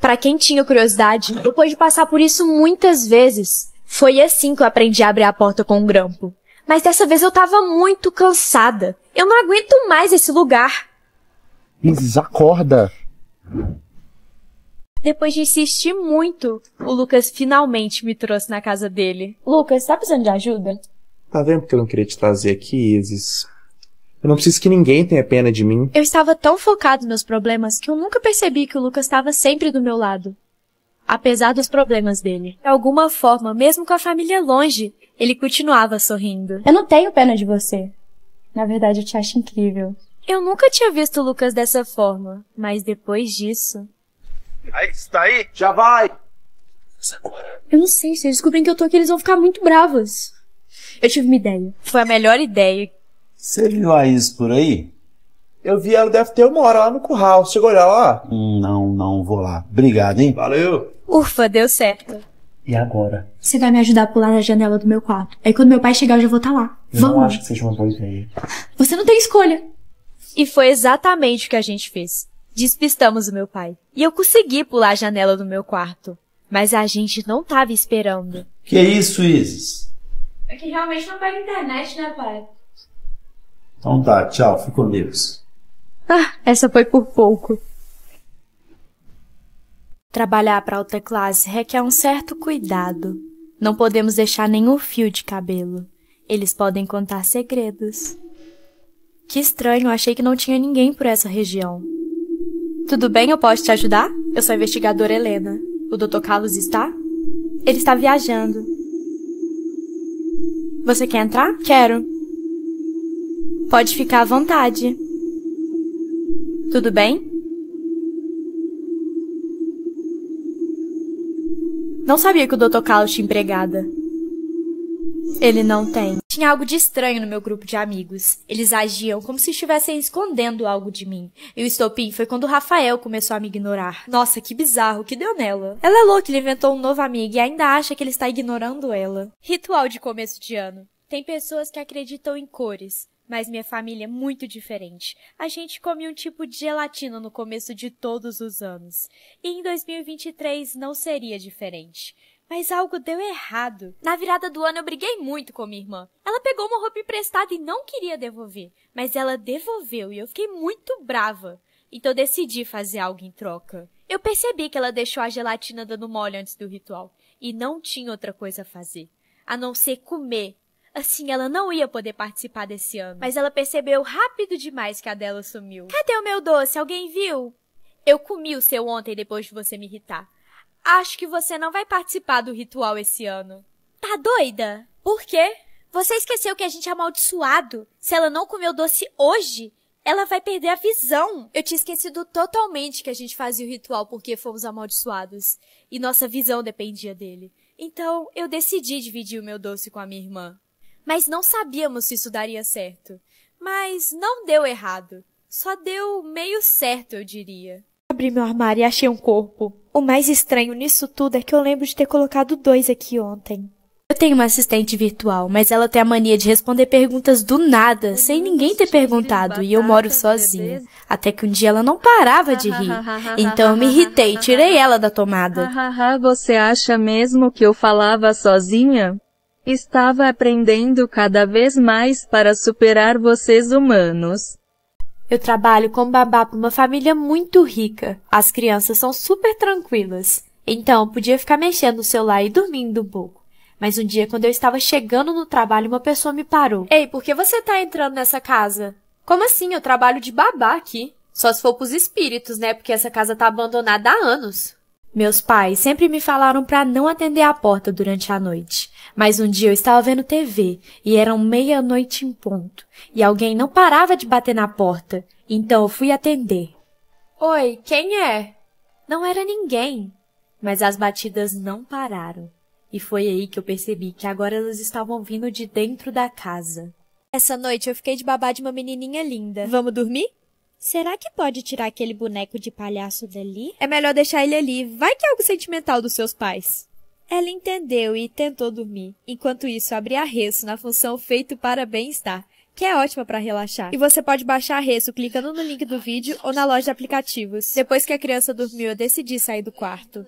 Para quem tinha curiosidade, depois de passar por isso muitas vezes, foi assim que eu aprendi a abrir a porta com um grampo. Mas dessa vez eu tava muito cansada. Eu não aguento mais esse lugar. Isis, acorda! Depois de insistir muito, o Lucas finalmente me trouxe na casa dele. Lucas, tá precisando de ajuda? Tá vendo porque eu não queria te trazer aqui, Isis? Eu não preciso que ninguém tenha pena de mim. Eu estava tão focado nos problemas que eu nunca percebi que o Lucas estava sempre do meu lado. Apesar dos problemas dele. De alguma forma, mesmo com a família longe, ele continuava sorrindo. Eu não tenho pena de você. Na verdade, eu te acho incrível. Eu nunca tinha visto o Lucas dessa forma, mas depois disso. Aí, está aí? Já vai! Eu não sei, se eles descobrirem que eu tô aqui, eles vão ficar muito bravos. Eu tive uma ideia. Foi a melhor ideia você viu a Isis por aí? Eu vi ela deve ter uma hora lá no curral. Chegou a olhar lá? Hum, não, não vou lá. Obrigado, hein? Valeu. Ufa, deu certo. E agora? Você vai me ajudar a pular na janela do meu quarto. Aí quando meu pai chegar, eu já vou estar tá lá. Eu Vamos. não acho que seja uma boa ideia. Você não tem escolha. E foi exatamente o que a gente fez. Despistamos o meu pai. E eu consegui pular a janela do meu quarto. Mas a gente não tava esperando. Que é isso, Isis? É que realmente não pega internet, né, pai? Então tá, tchau, fico amigos. Ah, essa foi por pouco. Trabalhar para alta classe requer um certo cuidado. Não podemos deixar nenhum fio de cabelo. Eles podem contar segredos. Que estranho, achei que não tinha ninguém por essa região. Tudo bem, eu posso te ajudar? Eu sou a investigadora Helena. O Dr. Carlos está? Ele está viajando. Você quer entrar? Quero. Pode ficar à vontade. Tudo bem? Não sabia que o Dr. Carlos tinha empregada. Ele não tem. Tinha algo de estranho no meu grupo de amigos. Eles agiam como se estivessem escondendo algo de mim. E o estopim foi quando o Rafael começou a me ignorar. Nossa, que bizarro, que deu nela. Ela é louca, ele inventou um novo amigo e ainda acha que ele está ignorando ela. Ritual de começo de ano. Tem pessoas que acreditam em cores, mas minha família é muito diferente. A gente come um tipo de gelatina no começo de todos os anos. E em 2023 não seria diferente. Mas algo deu errado. Na virada do ano eu briguei muito com minha irmã. Ela pegou uma roupa emprestada e não queria devolver. Mas ela devolveu e eu fiquei muito brava. Então decidi fazer algo em troca. Eu percebi que ela deixou a gelatina dando mole antes do ritual. E não tinha outra coisa a fazer a não ser comer Assim, ela não ia poder participar desse ano. Mas ela percebeu rápido demais que a dela sumiu. Cadê o meu doce? Alguém viu? Eu comi o seu ontem depois de você me irritar. Acho que você não vai participar do ritual esse ano. Tá doida? Por quê? Você esqueceu que a gente é amaldiçoado. Se ela não comeu doce hoje, ela vai perder a visão. Eu tinha esquecido totalmente que a gente fazia o ritual porque fomos amaldiçoados e nossa visão dependia dele. Então, eu decidi dividir o meu doce com a minha irmã mas não sabíamos se isso daria certo. Mas não deu errado. Só deu meio certo, eu diria. Abri meu armário e achei um corpo. O mais estranho nisso tudo é que eu lembro de ter colocado dois aqui ontem. Eu tenho uma assistente virtual, mas ela tem a mania de responder perguntas do nada, sem ninguém ter perguntado, e eu moro é sozinha. Até que um dia ela não parava de rir. Então eu me irritei, tirei ela da tomada. você acha mesmo que eu falava sozinha? Estava aprendendo cada vez mais para superar vocês humanos. Eu trabalho como babá para uma família muito rica. As crianças são super tranquilas. Então, eu podia ficar mexendo no celular e dormindo um pouco. Mas um dia, quando eu estava chegando no trabalho, uma pessoa me parou. Ei, por que você tá entrando nessa casa? Como assim? Eu trabalho de babá aqui. Só se for pros espíritos, né? Porque essa casa tá abandonada há anos. Meus pais sempre me falaram para não atender a porta durante a noite, mas um dia eu estava vendo TV e eram meia-noite em ponto e alguém não parava de bater na porta, então eu fui atender. Oi, quem é? Não era ninguém, mas as batidas não pararam. E foi aí que eu percebi que agora elas estavam vindo de dentro da casa. Essa noite eu fiquei de babá de uma menininha linda. Vamos dormir? Será que pode tirar aquele boneco de palhaço dali? É melhor deixar ele ali, vai que é algo sentimental dos seus pais. Ela entendeu e tentou dormir. Enquanto isso, abria resso na função feito para bem-estar, que é ótima para relaxar. E você pode baixar a resso clicando no link do vídeo ou na loja de aplicativos. Depois que a criança dormiu, eu decidi sair do quarto.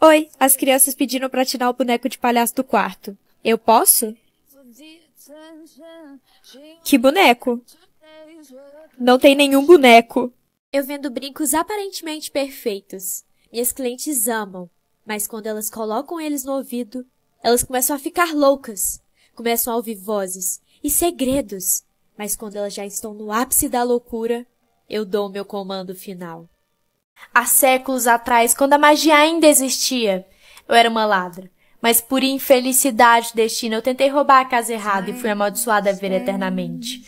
Oi, as crianças pediram para tirar o boneco de palhaço do quarto. Eu posso? Que boneco? Não tem nenhum boneco. Eu vendo brincos aparentemente perfeitos. Minhas clientes amam, mas quando elas colocam eles no ouvido, elas começam a ficar loucas. Começam a ouvir vozes e segredos. Mas quando elas já estão no ápice da loucura, eu dou o meu comando final. Há séculos atrás, quando a magia ainda existia, eu era uma ladra. Mas por infelicidade destino, eu tentei roubar a casa errada e fui amaldiçoada a ver eternamente.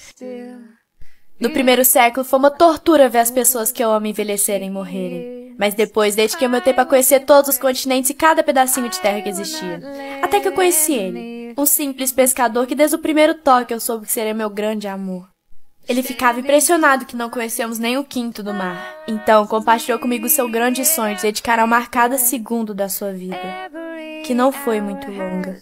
No primeiro século foi uma tortura ver as pessoas que eu amo envelhecerem e morrerem. Mas depois dediquei o meu tempo a conhecer todos os continentes e cada pedacinho de terra que existia. Até que eu conheci ele, um simples pescador que desde o primeiro toque eu soube que seria meu grande amor. Ele ficava impressionado que não conhecemos nem o quinto do mar. Então compartilhou comigo seu grande sonho de dedicar ao mar cada segundo da sua vida, que não foi muito longa.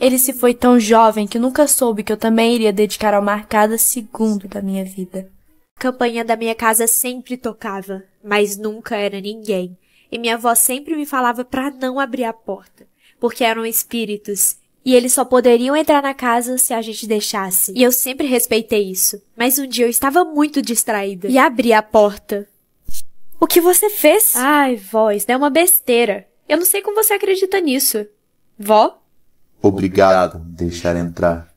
Ele se foi tão jovem que nunca soube que eu também iria dedicar ao mar cada segundo da minha vida. A campanha da minha casa sempre tocava, mas nunca era ninguém, e minha avó sempre me falava para não abrir a porta, porque eram espíritos e eles só poderiam entrar na casa se a gente deixasse. E eu sempre respeitei isso. Mas um dia eu estava muito distraída e abri a porta. O que você fez? Ai, vó, isso é né? uma besteira. Eu não sei como você acredita nisso. Vó? Obrigado por deixar entrar.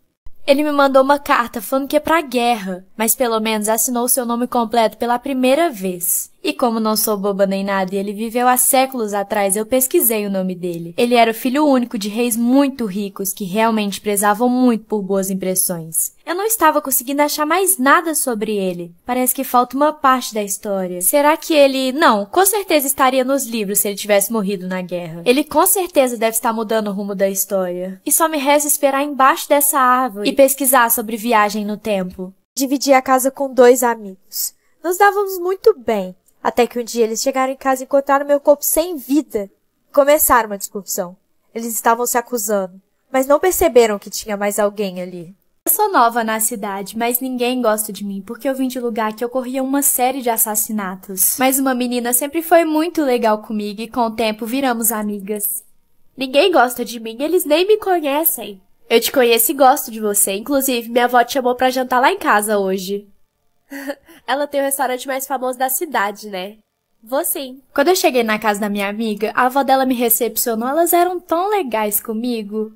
Ele me mandou uma carta falando que é pra guerra, mas pelo menos assinou seu nome completo pela primeira vez. E como não sou boba nem nada e ele viveu há séculos atrás, eu pesquisei o nome dele. Ele era o filho único de reis muito ricos que realmente prezavam muito por boas impressões. Eu não estava conseguindo achar mais nada sobre ele. Parece que falta uma parte da história. Será que ele. Não, com certeza estaria nos livros se ele tivesse morrido na guerra. Ele com certeza deve estar mudando o rumo da história. E só me resta esperar embaixo dessa árvore e pesquisar sobre viagem no tempo. Dividi a casa com dois amigos. Nos dávamos muito bem até que um dia eles chegaram em casa e encontraram meu corpo sem vida. Começaram uma discussão. Eles estavam se acusando, mas não perceberam que tinha mais alguém ali. Eu sou nova na cidade, mas ninguém gosta de mim porque eu vim de lugar que ocorria uma série de assassinatos. Mas uma menina sempre foi muito legal comigo e com o tempo viramos amigas. Ninguém gosta de mim, eles nem me conhecem. Eu te conheço e gosto de você. Inclusive, minha avó te chamou para jantar lá em casa hoje. ela tem o restaurante mais famoso da cidade, né? Vou sim. Quando eu cheguei na casa da minha amiga, a avó dela me recepcionou, elas eram tão legais comigo.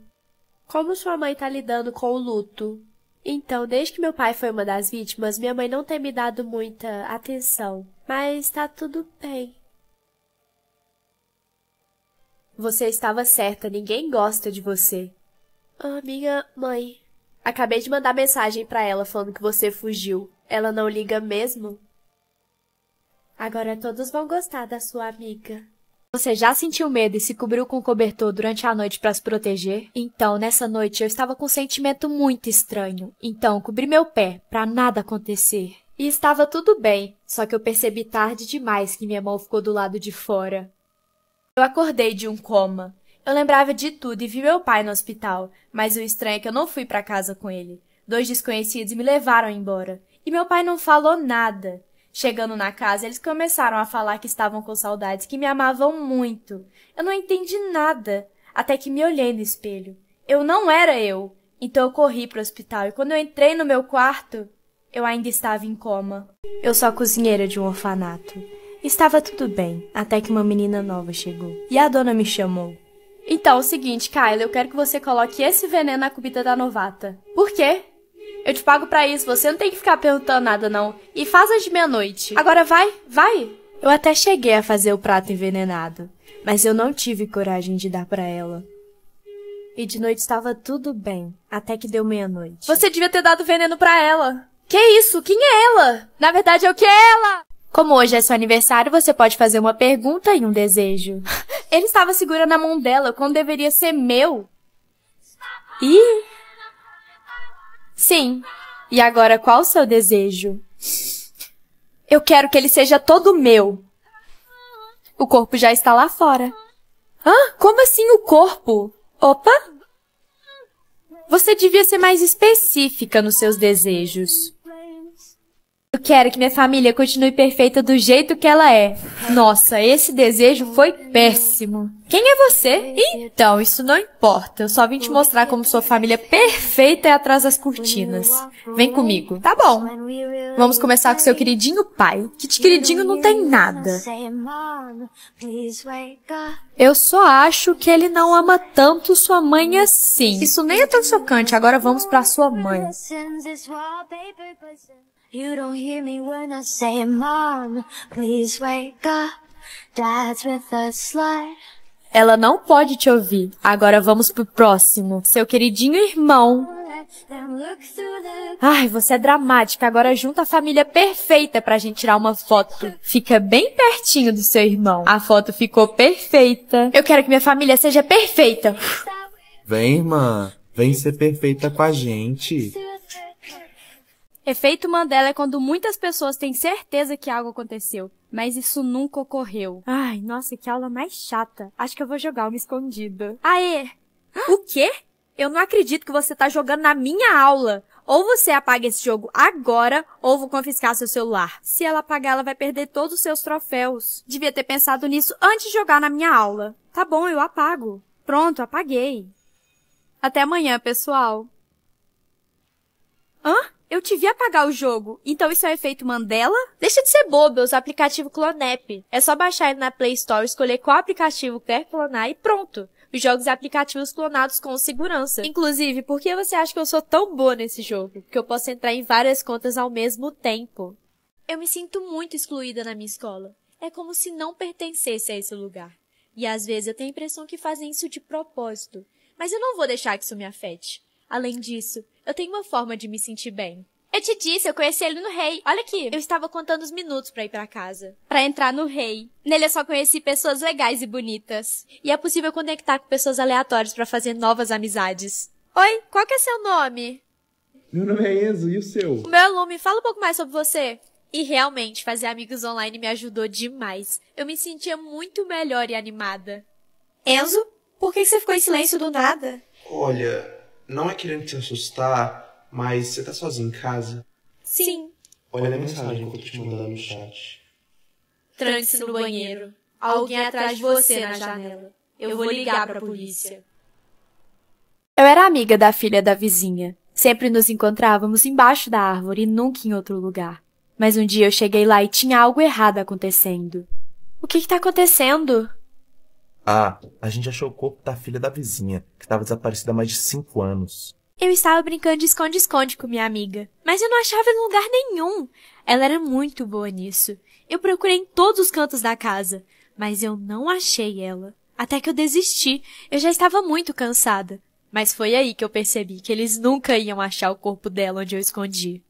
Como sua mãe tá lidando com o luto? Então, desde que meu pai foi uma das vítimas, minha mãe não tem me dado muita atenção. Mas tá tudo bem. Você estava certa, ninguém gosta de você. Ah, minha mãe. Acabei de mandar mensagem para ela falando que você fugiu. Ela não liga mesmo? Agora todos vão gostar da sua amiga. Você já sentiu medo e se cobriu com um cobertor durante a noite para se proteger? Então, nessa noite eu estava com um sentimento muito estranho. Então, cobri meu pé para nada acontecer. E estava tudo bem, só que eu percebi tarde demais que minha mão ficou do lado de fora. Eu acordei de um coma. Eu lembrava de tudo e vi meu pai no hospital, mas o estranho é que eu não fui para casa com ele. Dois desconhecidos me levaram embora. E meu pai não falou nada. Chegando na casa, eles começaram a falar que estavam com saudades, que me amavam muito. Eu não entendi nada, até que me olhei no espelho. Eu não era eu. Então eu corri para o hospital e quando eu entrei no meu quarto, eu ainda estava em coma. Eu sou a cozinheira de um orfanato. Estava tudo bem, até que uma menina nova chegou. E a dona me chamou. Então, é o seguinte, Kyla, eu quero que você coloque esse veneno na comida da novata. Por quê? Eu te pago para isso, você não tem que ficar perguntando nada não. E faz as de meia-noite. Agora vai, vai. Eu até cheguei a fazer o prato envenenado, mas eu não tive coragem de dar para ela. E de noite estava tudo bem, até que deu meia-noite. Você devia ter dado veneno para ela. Que isso? Quem é ela? Na verdade, eu é que é ela? Como hoje é seu aniversário, você pode fazer uma pergunta e um desejo. Ele estava segurando a mão dela quando deveria ser meu. Ih! Sim. E agora qual o seu desejo? Eu quero que ele seja todo meu. O corpo já está lá fora. Ah, como assim o corpo? Opa! Você devia ser mais específica nos seus desejos. Eu quero que minha família continue perfeita do jeito que ela é. Nossa, esse desejo foi péssimo. Quem é você? Então, isso não importa. Eu só vim te mostrar como sua família perfeita é atrás das cortinas. Vem comigo. Tá bom. Vamos começar com seu queridinho pai, que de queridinho não tem nada. Eu só acho que ele não ama tanto sua mãe assim. Isso nem é tão chocante. Agora vamos para sua mãe. You don't hear me when I say, Mom, please wake up. Dad's with a slide. Ela não pode te ouvir. Agora vamos pro próximo. Seu queridinho irmão. Ai, você é dramática. Agora junta a família perfeita pra gente tirar uma foto. Fica bem pertinho do seu irmão. A foto ficou perfeita. Eu quero que minha família seja perfeita. Vem, irmã. Vem ser perfeita com a gente. Efeito Mandela é quando muitas pessoas têm certeza que algo aconteceu, mas isso nunca ocorreu. Ai, nossa, que aula mais chata. Acho que eu vou jogar uma escondida. Aê! o quê? Eu não acredito que você tá jogando na minha aula. Ou você apaga esse jogo agora, ou vou confiscar seu celular. Se ela apagar, ela vai perder todos os seus troféus. Devia ter pensado nisso antes de jogar na minha aula. Tá bom, eu apago. Pronto, apaguei. Até amanhã, pessoal. Hã? eu te vi apagar o jogo. Então isso é um efeito Mandela? Deixa de ser bobo, eu uso o aplicativo Clonep. É só baixar ele na Play Store, escolher qual aplicativo quer clonar e pronto. Os jogos e aplicativos clonados com segurança. Inclusive, por que você acha que eu sou tão boa nesse jogo? que eu posso entrar em várias contas ao mesmo tempo. Eu me sinto muito excluída na minha escola. É como se não pertencesse a esse lugar. E às vezes eu tenho a impressão que fazem isso de propósito. Mas eu não vou deixar que isso me afete. Além disso, eu tenho uma forma de me sentir bem. Eu te disse, eu conheci ele no Rei. Olha aqui, eu estava contando os minutos para ir para casa, para entrar no Rei. Nele eu só conheci pessoas legais e bonitas. E é possível conectar com pessoas aleatórias para fazer novas amizades. Oi, qual que é seu nome? Meu nome é Enzo, e o seu? O meu é Lume, fala um pouco mais sobre você. E realmente, fazer amigos online me ajudou demais. Eu me sentia muito melhor e animada. Enzo, por que você ficou em silêncio do nada? Olha, não é querendo te assustar, mas você tá sozinho em casa? Sim. Olha, a mensagem que eu tô te mandando no chat. Trance no banheiro. Alguém atrás de você na janela. Eu vou ligar pra polícia. Eu era amiga da filha da vizinha. Sempre nos encontrávamos embaixo da árvore e nunca em outro lugar. Mas um dia eu cheguei lá e tinha algo errado acontecendo. O que está acontecendo? Ah, a gente achou o corpo da filha da vizinha, que estava desaparecida há mais de cinco anos. Eu estava brincando de esconde-esconde com minha amiga, mas eu não achava em lugar nenhum. Ela era muito boa nisso. Eu procurei em todos os cantos da casa, mas eu não achei ela. Até que eu desisti, eu já estava muito cansada. Mas foi aí que eu percebi que eles nunca iam achar o corpo dela onde eu escondi.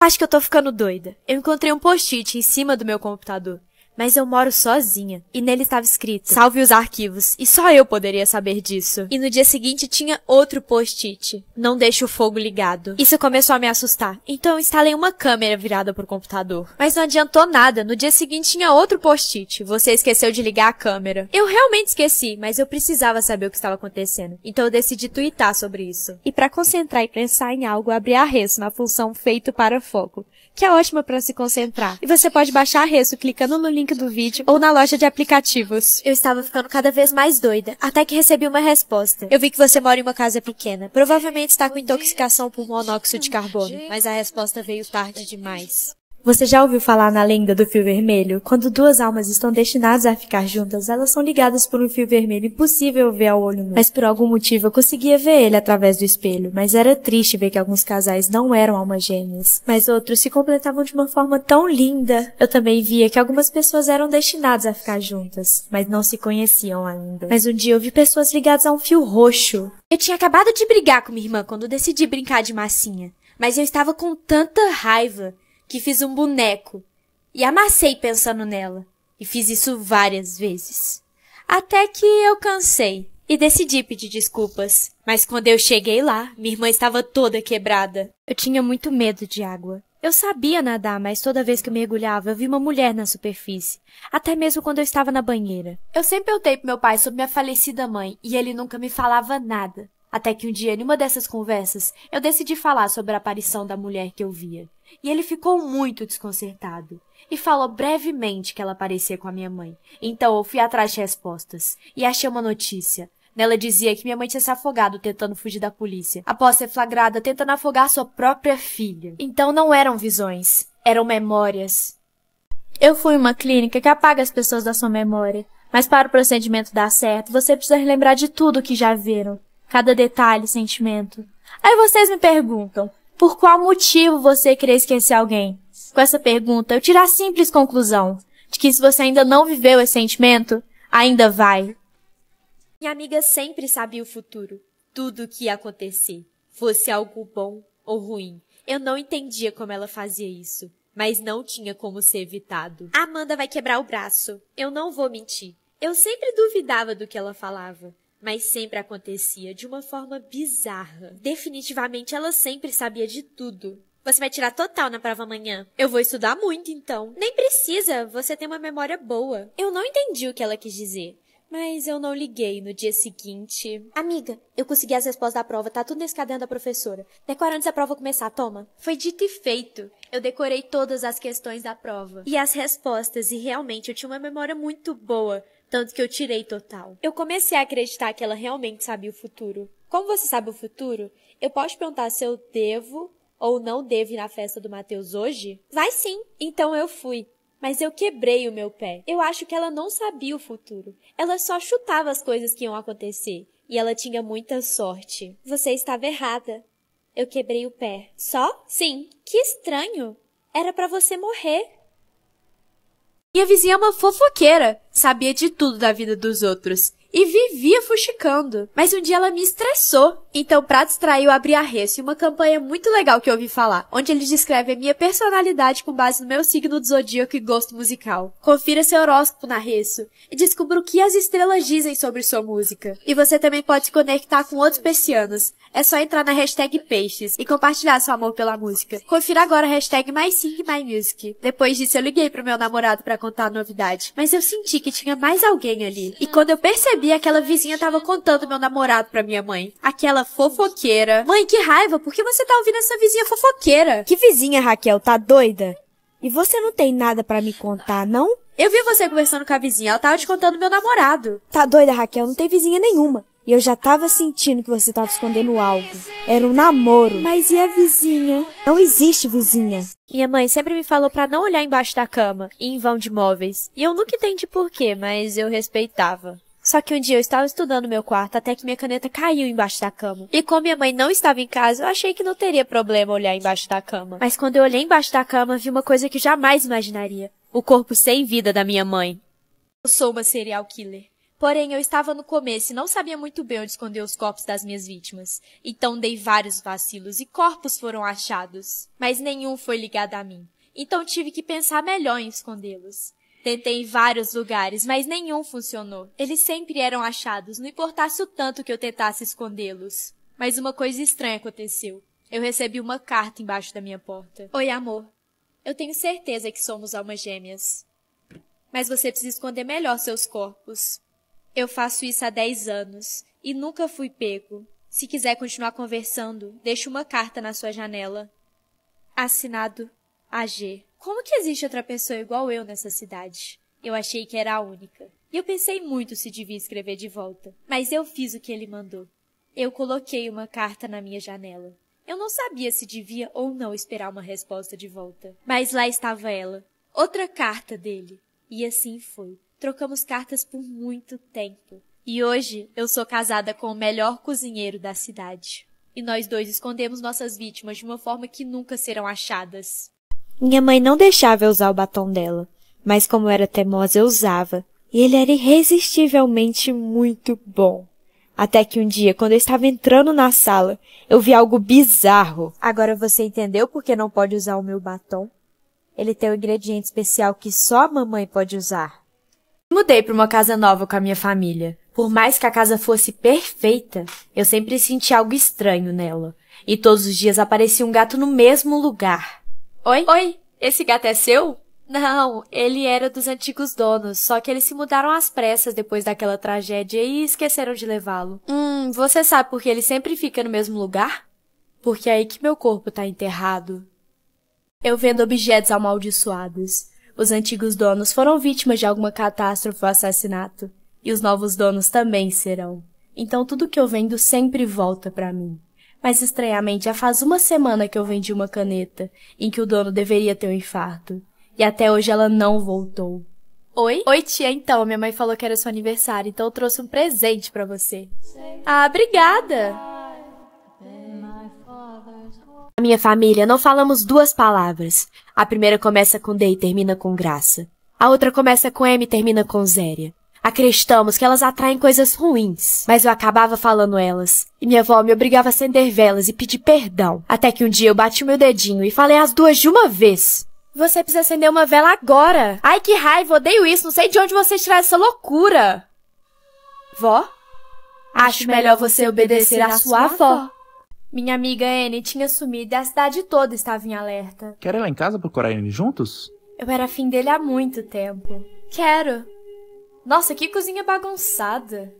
Acho que eu tô ficando doida. Eu encontrei um post-it em cima do meu computador mas eu moro sozinha. E nele estava escrito: Salve os arquivos. E só eu poderia saber disso. E no dia seguinte tinha outro post-it: Não deixe o fogo ligado. Isso começou a me assustar. Então eu instalei uma câmera virada pro computador. Mas não adiantou nada. No dia seguinte tinha outro post-it: Você esqueceu de ligar a câmera. Eu realmente esqueci, mas eu precisava saber o que estava acontecendo. Então eu decidi twittar sobre isso. E para concentrar e pensar em algo, abri a res na função feito para foco que é ótima para se concentrar. E você pode baixar a Resso clicando no link do vídeo ou na loja de aplicativos. Eu estava ficando cada vez mais doida, até que recebi uma resposta. Eu vi que você mora em uma casa pequena. Provavelmente está com intoxicação por monóxido de carbono, mas a resposta veio tarde demais. Você já ouviu falar na lenda do fio vermelho? Quando duas almas estão destinadas a ficar juntas, elas são ligadas por um fio vermelho impossível ver ao olho nu. Mas por algum motivo eu conseguia ver ele através do espelho, mas era triste ver que alguns casais não eram almas gêmeas, mas outros se completavam de uma forma tão linda. Eu também via que algumas pessoas eram destinadas a ficar juntas, mas não se conheciam ainda. Mas um dia eu vi pessoas ligadas a um fio roxo. Eu tinha acabado de brigar com minha irmã quando decidi brincar de massinha, mas eu estava com tanta raiva que fiz um boneco e amassei pensando nela. E fiz isso várias vezes. Até que eu cansei e decidi pedir desculpas. Mas quando eu cheguei lá, minha irmã estava toda quebrada. Eu tinha muito medo de água. Eu sabia nadar, mas toda vez que eu mergulhava, eu vi uma mulher na superfície, até mesmo quando eu estava na banheira. Eu sempre contei pro meu pai sobre minha falecida mãe e ele nunca me falava nada. Até que um dia, em uma dessas conversas, eu decidi falar sobre a aparição da mulher que eu via. E ele ficou muito desconcertado. E falou brevemente que ela parecia com a minha mãe. Então eu fui atrás de respostas. E achei uma notícia. Nela dizia que minha mãe tinha se afogado tentando fugir da polícia, após ser flagrada tentando afogar sua própria filha. Então não eram visões, eram memórias. Eu fui uma clínica que apaga as pessoas da sua memória, mas para o procedimento dar certo, você precisa lembrar de tudo o que já viram, cada detalhe, sentimento. Aí vocês me perguntam: por qual motivo você quer esquecer alguém? Com essa pergunta, eu tiro a simples conclusão de que se você ainda não viveu esse sentimento, ainda vai. Minha amiga sempre sabia o futuro, tudo o que ia acontecer, fosse algo bom ou ruim. Eu não entendia como ela fazia isso, mas não tinha como ser evitado. Amanda vai quebrar o braço. Eu não vou mentir. Eu sempre duvidava do que ela falava mas sempre acontecia de uma forma bizarra. Definitivamente ela sempre sabia de tudo. Você vai tirar total na prova amanhã. Eu vou estudar muito, então. Nem precisa, você tem uma memória boa. Eu não entendi o que ela quis dizer. Mas eu não liguei no dia seguinte. Amiga, eu consegui as respostas da prova, tá tudo nesse caderno da professora. Decora antes da prova começar, toma. Foi dito e feito. Eu decorei todas as questões da prova. E as respostas, e realmente eu tinha uma memória muito boa tanto que eu tirei total. Eu comecei a acreditar que ela realmente sabia o futuro. Como você sabe o futuro, eu posso perguntar se eu devo ou não devo ir na festa do Mateus hoje? Vai sim. Então eu fui. Mas eu quebrei o meu pé. Eu acho que ela não sabia o futuro. Ela só chutava as coisas que iam acontecer. E ela tinha muita sorte. Você estava errada. Eu quebrei o pé. Só? Sim. Que estranho. Era para você morrer. E a vizinha é uma fofoqueira, sabia de tudo da vida dos outros e vivia fuxicando. Mas um dia ela me estressou. Então distrair eu abri a e uma campanha muito legal que eu ouvi falar, onde eles descrevem a minha personalidade com base no meu signo do zodíaco e gosto musical. Confira seu horóscopo na Reço e descubra o que as estrelas dizem sobre sua música. E você também pode se conectar com outros persianos. É só entrar na hashtag Peixes e compartilhar seu amor pela música. Confira agora a hashtag MySingMyMusic. Depois disso eu liguei pro meu namorado para contar a novidade, mas eu senti que tinha mais alguém ali. E quando eu percebi e aquela vizinha tava contando meu namorado pra minha mãe. Aquela fofoqueira. Mãe, que raiva, por que você tá ouvindo essa vizinha fofoqueira? Que vizinha, Raquel, tá doida? E você não tem nada para me contar, não? Eu vi você conversando com a vizinha, ela tava te contando meu namorado. Tá doida, Raquel, não tem vizinha nenhuma. E eu já tava sentindo que você tava escondendo algo. Era um namoro. Mas e a vizinha? Não existe vizinha. Minha mãe sempre me falou para não olhar embaixo da cama e em vão de móveis. E eu nunca entendi porquê, mas eu respeitava. Só que um dia eu estava estudando no meu quarto até que minha caneta caiu embaixo da cama. E como minha mãe não estava em casa, eu achei que não teria problema olhar embaixo da cama. Mas quando eu olhei embaixo da cama, vi uma coisa que jamais imaginaria: o corpo sem vida da minha mãe. Eu sou uma serial killer. Porém, eu estava no começo e não sabia muito bem onde esconder os corpos das minhas vítimas. Então dei vários vacilos e corpos foram achados, mas nenhum foi ligado a mim. Então tive que pensar melhor em escondê-los. Tentei em vários lugares, mas nenhum funcionou. Eles sempre eram achados, não importasse o tanto que eu tentasse escondê-los. Mas uma coisa estranha aconteceu. Eu recebi uma carta embaixo da minha porta. Oi, amor. Eu tenho certeza que somos almas gêmeas. Mas você precisa esconder melhor seus corpos. Eu faço isso há dez anos e nunca fui pego. Se quiser continuar conversando, deixe uma carta na sua janela. Assinado AG. Como que existe outra pessoa igual eu nessa cidade? Eu achei que era a única. E eu pensei muito se devia escrever de volta, mas eu fiz o que ele mandou. Eu coloquei uma carta na minha janela. Eu não sabia se devia ou não esperar uma resposta de volta. Mas lá estava ela. Outra carta dele. E assim foi. Trocamos cartas por muito tempo. E hoje eu sou casada com o melhor cozinheiro da cidade. E nós dois escondemos nossas vítimas de uma forma que nunca serão achadas. Minha mãe não deixava eu usar o batom dela, mas como eu era teimosa eu usava, e ele era irresistivelmente muito bom. Até que um dia, quando eu estava entrando na sala, eu vi algo bizarro. Agora você entendeu por que não pode usar o meu batom? Ele tem um ingrediente especial que só a mamãe pode usar. Mudei para uma casa nova com a minha família. Por mais que a casa fosse perfeita, eu sempre senti algo estranho nela. E todos os dias aparecia um gato no mesmo lugar. Oi? Oi, esse gato é seu? Não, ele era dos antigos donos, só que eles se mudaram às pressas depois daquela tragédia e esqueceram de levá-lo. Hum, você sabe por que ele sempre fica no mesmo lugar? Porque é aí que meu corpo tá enterrado. Eu vendo objetos amaldiçoados. Os antigos donos foram vítimas de alguma catástrofe ou assassinato, e os novos donos também serão. Então tudo que eu vendo sempre volta para mim. Mas estranhamente já faz uma semana que eu vendi uma caneta em que o dono deveria ter um infarto. E até hoje ela não voltou. Oi? Oi, tia, então. Minha mãe falou que era seu aniversário, então eu trouxe um presente para você. Ah, obrigada! minha família não falamos duas palavras. A primeira começa com D e termina com graça. A outra começa com M e termina com zéria. Acreditamos que elas atraem coisas ruins, mas eu acabava falando elas. E minha avó me obrigava a acender velas e pedir perdão. Até que um dia eu bati o meu dedinho e falei as duas de uma vez. Você precisa acender uma vela agora. Ai, que raiva, odeio isso. Não sei de onde você tirar essa loucura. Vó? Acho melhor você obedecer à sua avó. Minha amiga Anne tinha sumido e a cidade toda estava em alerta. Quer ir lá em casa procurar Anne juntos? Eu era afim dele há muito tempo. Quero. Nossa, que cozinha bagunçada.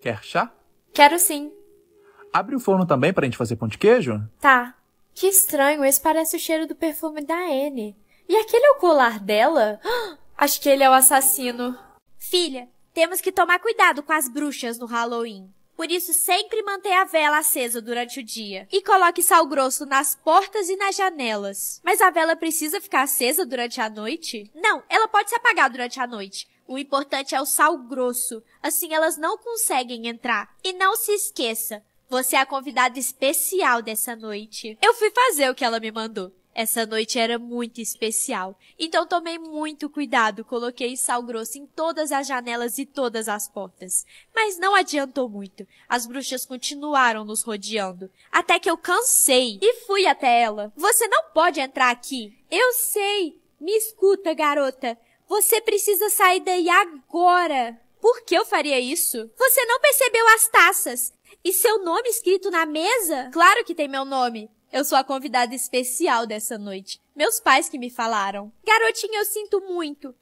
Quer chá? Quero sim. Abre o forno também pra gente fazer pão de queijo? Tá. Que estranho, esse parece o cheiro do perfume da Anne. E aquele é o colar dela? Acho que ele é o assassino. Filha, temos que tomar cuidado com as bruxas no Halloween. Por isso, sempre mantenha a vela acesa durante o dia. E coloque sal grosso nas portas e nas janelas. Mas a vela precisa ficar acesa durante a noite? Não, ela pode se apagar durante a noite. O importante é o sal grosso. Assim elas não conseguem entrar. E não se esqueça, você é a convidada especial dessa noite. Eu fui fazer o que ela me mandou. Essa noite era muito especial, então tomei muito cuidado, coloquei sal grosso em todas as janelas e todas as portas. Mas não adiantou muito, as bruxas continuaram nos rodeando, até que eu cansei e fui até ela. Você não pode entrar aqui. Eu sei, me escuta, garota. Você precisa sair daí agora. Por que eu faria isso? Você não percebeu as taças e seu nome escrito na mesa? Claro que tem meu nome. Eu sou a convidada especial dessa noite. Meus pais que me falaram. Garotinha, eu sinto muito.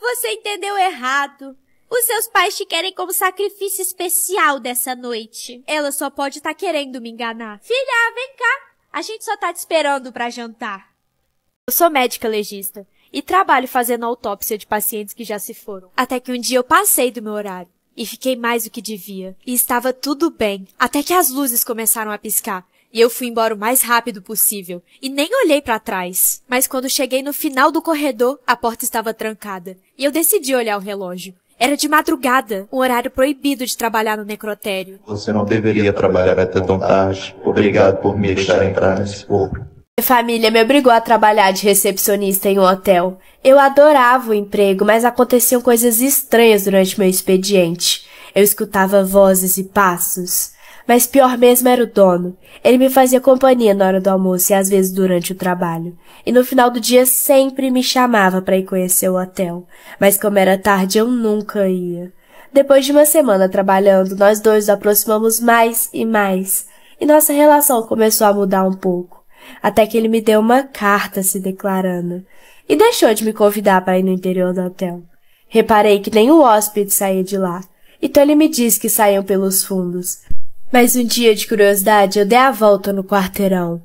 Você entendeu errado. Os seus pais te querem como sacrifício especial dessa noite. Ela só pode estar tá querendo me enganar. Filha, vem cá. A gente só tá te esperando para jantar. Eu sou médica legista e trabalho fazendo autópsia de pacientes que já se foram. Até que um dia eu passei do meu horário e fiquei mais do que devia. E estava tudo bem, até que as luzes começaram a piscar. E eu fui embora o mais rápido possível e nem olhei para trás. Mas quando cheguei no final do corredor, a porta estava trancada e eu decidi olhar o relógio. Era de madrugada, um horário proibido de trabalhar no necrotério. Você não deveria trabalhar até tão tarde. Obrigado por me deixar entrar nesse corpo. Minha família me obrigou a trabalhar de recepcionista em um hotel. Eu adorava o emprego, mas aconteciam coisas estranhas durante meu expediente. Eu escutava vozes e passos. Mas pior mesmo era o dono. Ele me fazia companhia na hora do almoço e às vezes durante o trabalho. E no final do dia sempre me chamava para ir conhecer o hotel. Mas como era tarde, eu nunca ia. Depois de uma semana trabalhando, nós dois nos aproximamos mais e mais. E nossa relação começou a mudar um pouco até que ele me deu uma carta se declarando e deixou de me convidar para ir no interior do hotel. Reparei que nenhum hóspede saía de lá, então ele me disse que saiam pelos fundos. Mas um dia de curiosidade eu dei a volta no quarteirão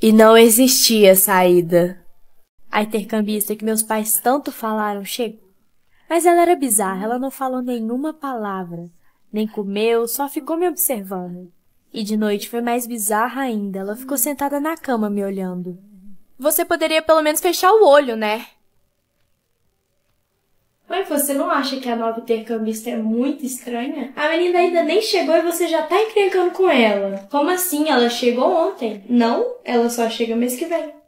e não existia saída. A intercambista que meus pais tanto falaram chegou. Mas ela era bizarra, ela não falou nenhuma palavra, nem comeu, só ficou me observando. E de noite foi mais bizarra ainda. Ela ficou sentada na cama me olhando. Você poderia pelo menos fechar o olho, né? Mãe, você não acha que a nova intercambista é muito estranha? A menina ainda nem chegou e você já tá encrencando com ela. Como assim? Ela chegou ontem. Não, ela só chega mês que vem.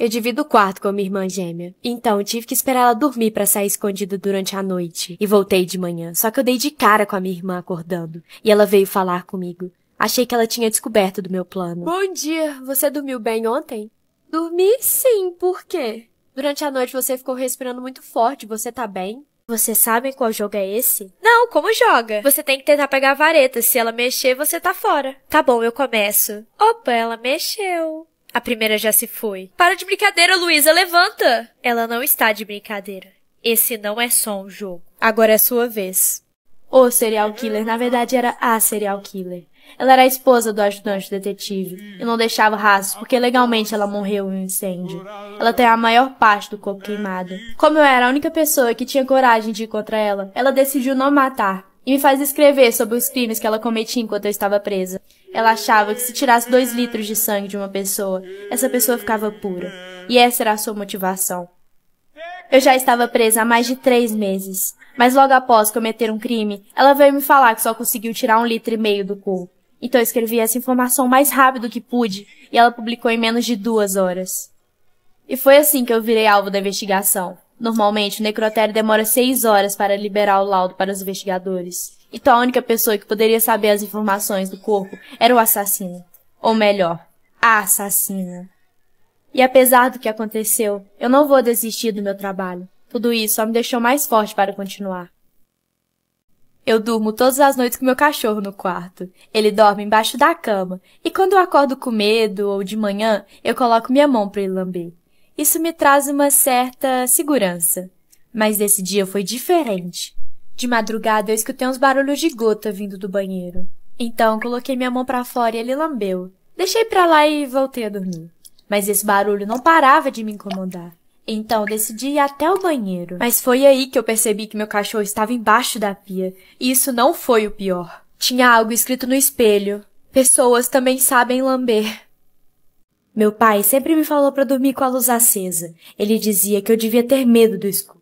Eu divido o quarto com a minha irmã gêmea. Então, tive que esperar ela dormir para sair escondida durante a noite. E voltei de manhã. Só que eu dei de cara com a minha irmã acordando. E ela veio falar comigo. Achei que ela tinha descoberto do meu plano. Bom dia. Você dormiu bem ontem? Dormi sim. Por quê? Durante a noite você ficou respirando muito forte. Você tá bem? Você sabe qual jogo é esse? Não, como joga? Você tem que tentar pegar a vareta. Se ela mexer, você tá fora. Tá bom, eu começo. Opa, ela mexeu. A primeira já se foi. Para de brincadeira, Luísa, levanta! Ela não está de brincadeira. Esse não é só um jogo. Agora é sua vez. O serial killer, na verdade, era a serial killer. Ela era a esposa do ajudante detetive e não deixava rastros porque legalmente ela morreu em um incêndio. Ela tem a maior parte do corpo queimado. Como eu era a única pessoa que tinha coragem de ir contra ela, ela decidiu não matar, e me faz escrever sobre os crimes que ela cometia enquanto eu estava presa. Ela achava que se tirasse dois litros de sangue de uma pessoa, essa pessoa ficava pura. E essa era a sua motivação. Eu já estava presa há mais de três meses, mas logo após cometer um crime, ela veio me falar que só conseguiu tirar um litro e meio do cu. Então eu escrevi essa informação o mais rápido que pude e ela publicou em menos de duas horas. E foi assim que eu virei alvo da investigação. Normalmente, o necrotério demora seis horas para liberar o laudo para os investigadores. Então a única pessoa que poderia saber as informações do corpo era o assassino. Ou melhor, a assassina. E apesar do que aconteceu, eu não vou desistir do meu trabalho. Tudo isso só me deixou mais forte para continuar. Eu durmo todas as noites com meu cachorro no quarto. Ele dorme embaixo da cama, e quando eu acordo com medo ou de manhã, eu coloco minha mão para ele lamber. Isso me traz uma certa segurança. Mas desse dia foi diferente. De madrugada eu escutei uns barulhos de gota vindo do banheiro. Então coloquei minha mão para fora e ele lambeu. Deixei pra lá e voltei a dormir. Mas esse barulho não parava de me incomodar. Então decidi ir até o banheiro. Mas foi aí que eu percebi que meu cachorro estava embaixo da pia. E isso não foi o pior. Tinha algo escrito no espelho. Pessoas também sabem lamber. Meu pai sempre me falou para dormir com a luz acesa. Ele dizia que eu devia ter medo do escuro,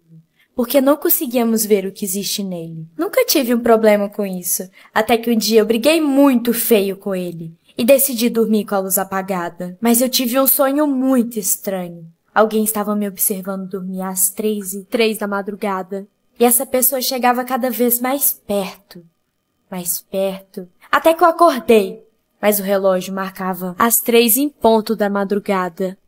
porque não conseguíamos ver o que existe nele. Nunca tive um problema com isso, até que um dia eu briguei muito feio com ele e decidi dormir com a luz apagada. Mas eu tive um sonho muito estranho. Alguém estava me observando dormir às três e três da madrugada, e essa pessoa chegava cada vez mais perto, mais perto, até que eu acordei mas o relógio marcava as três em ponto da madrugada.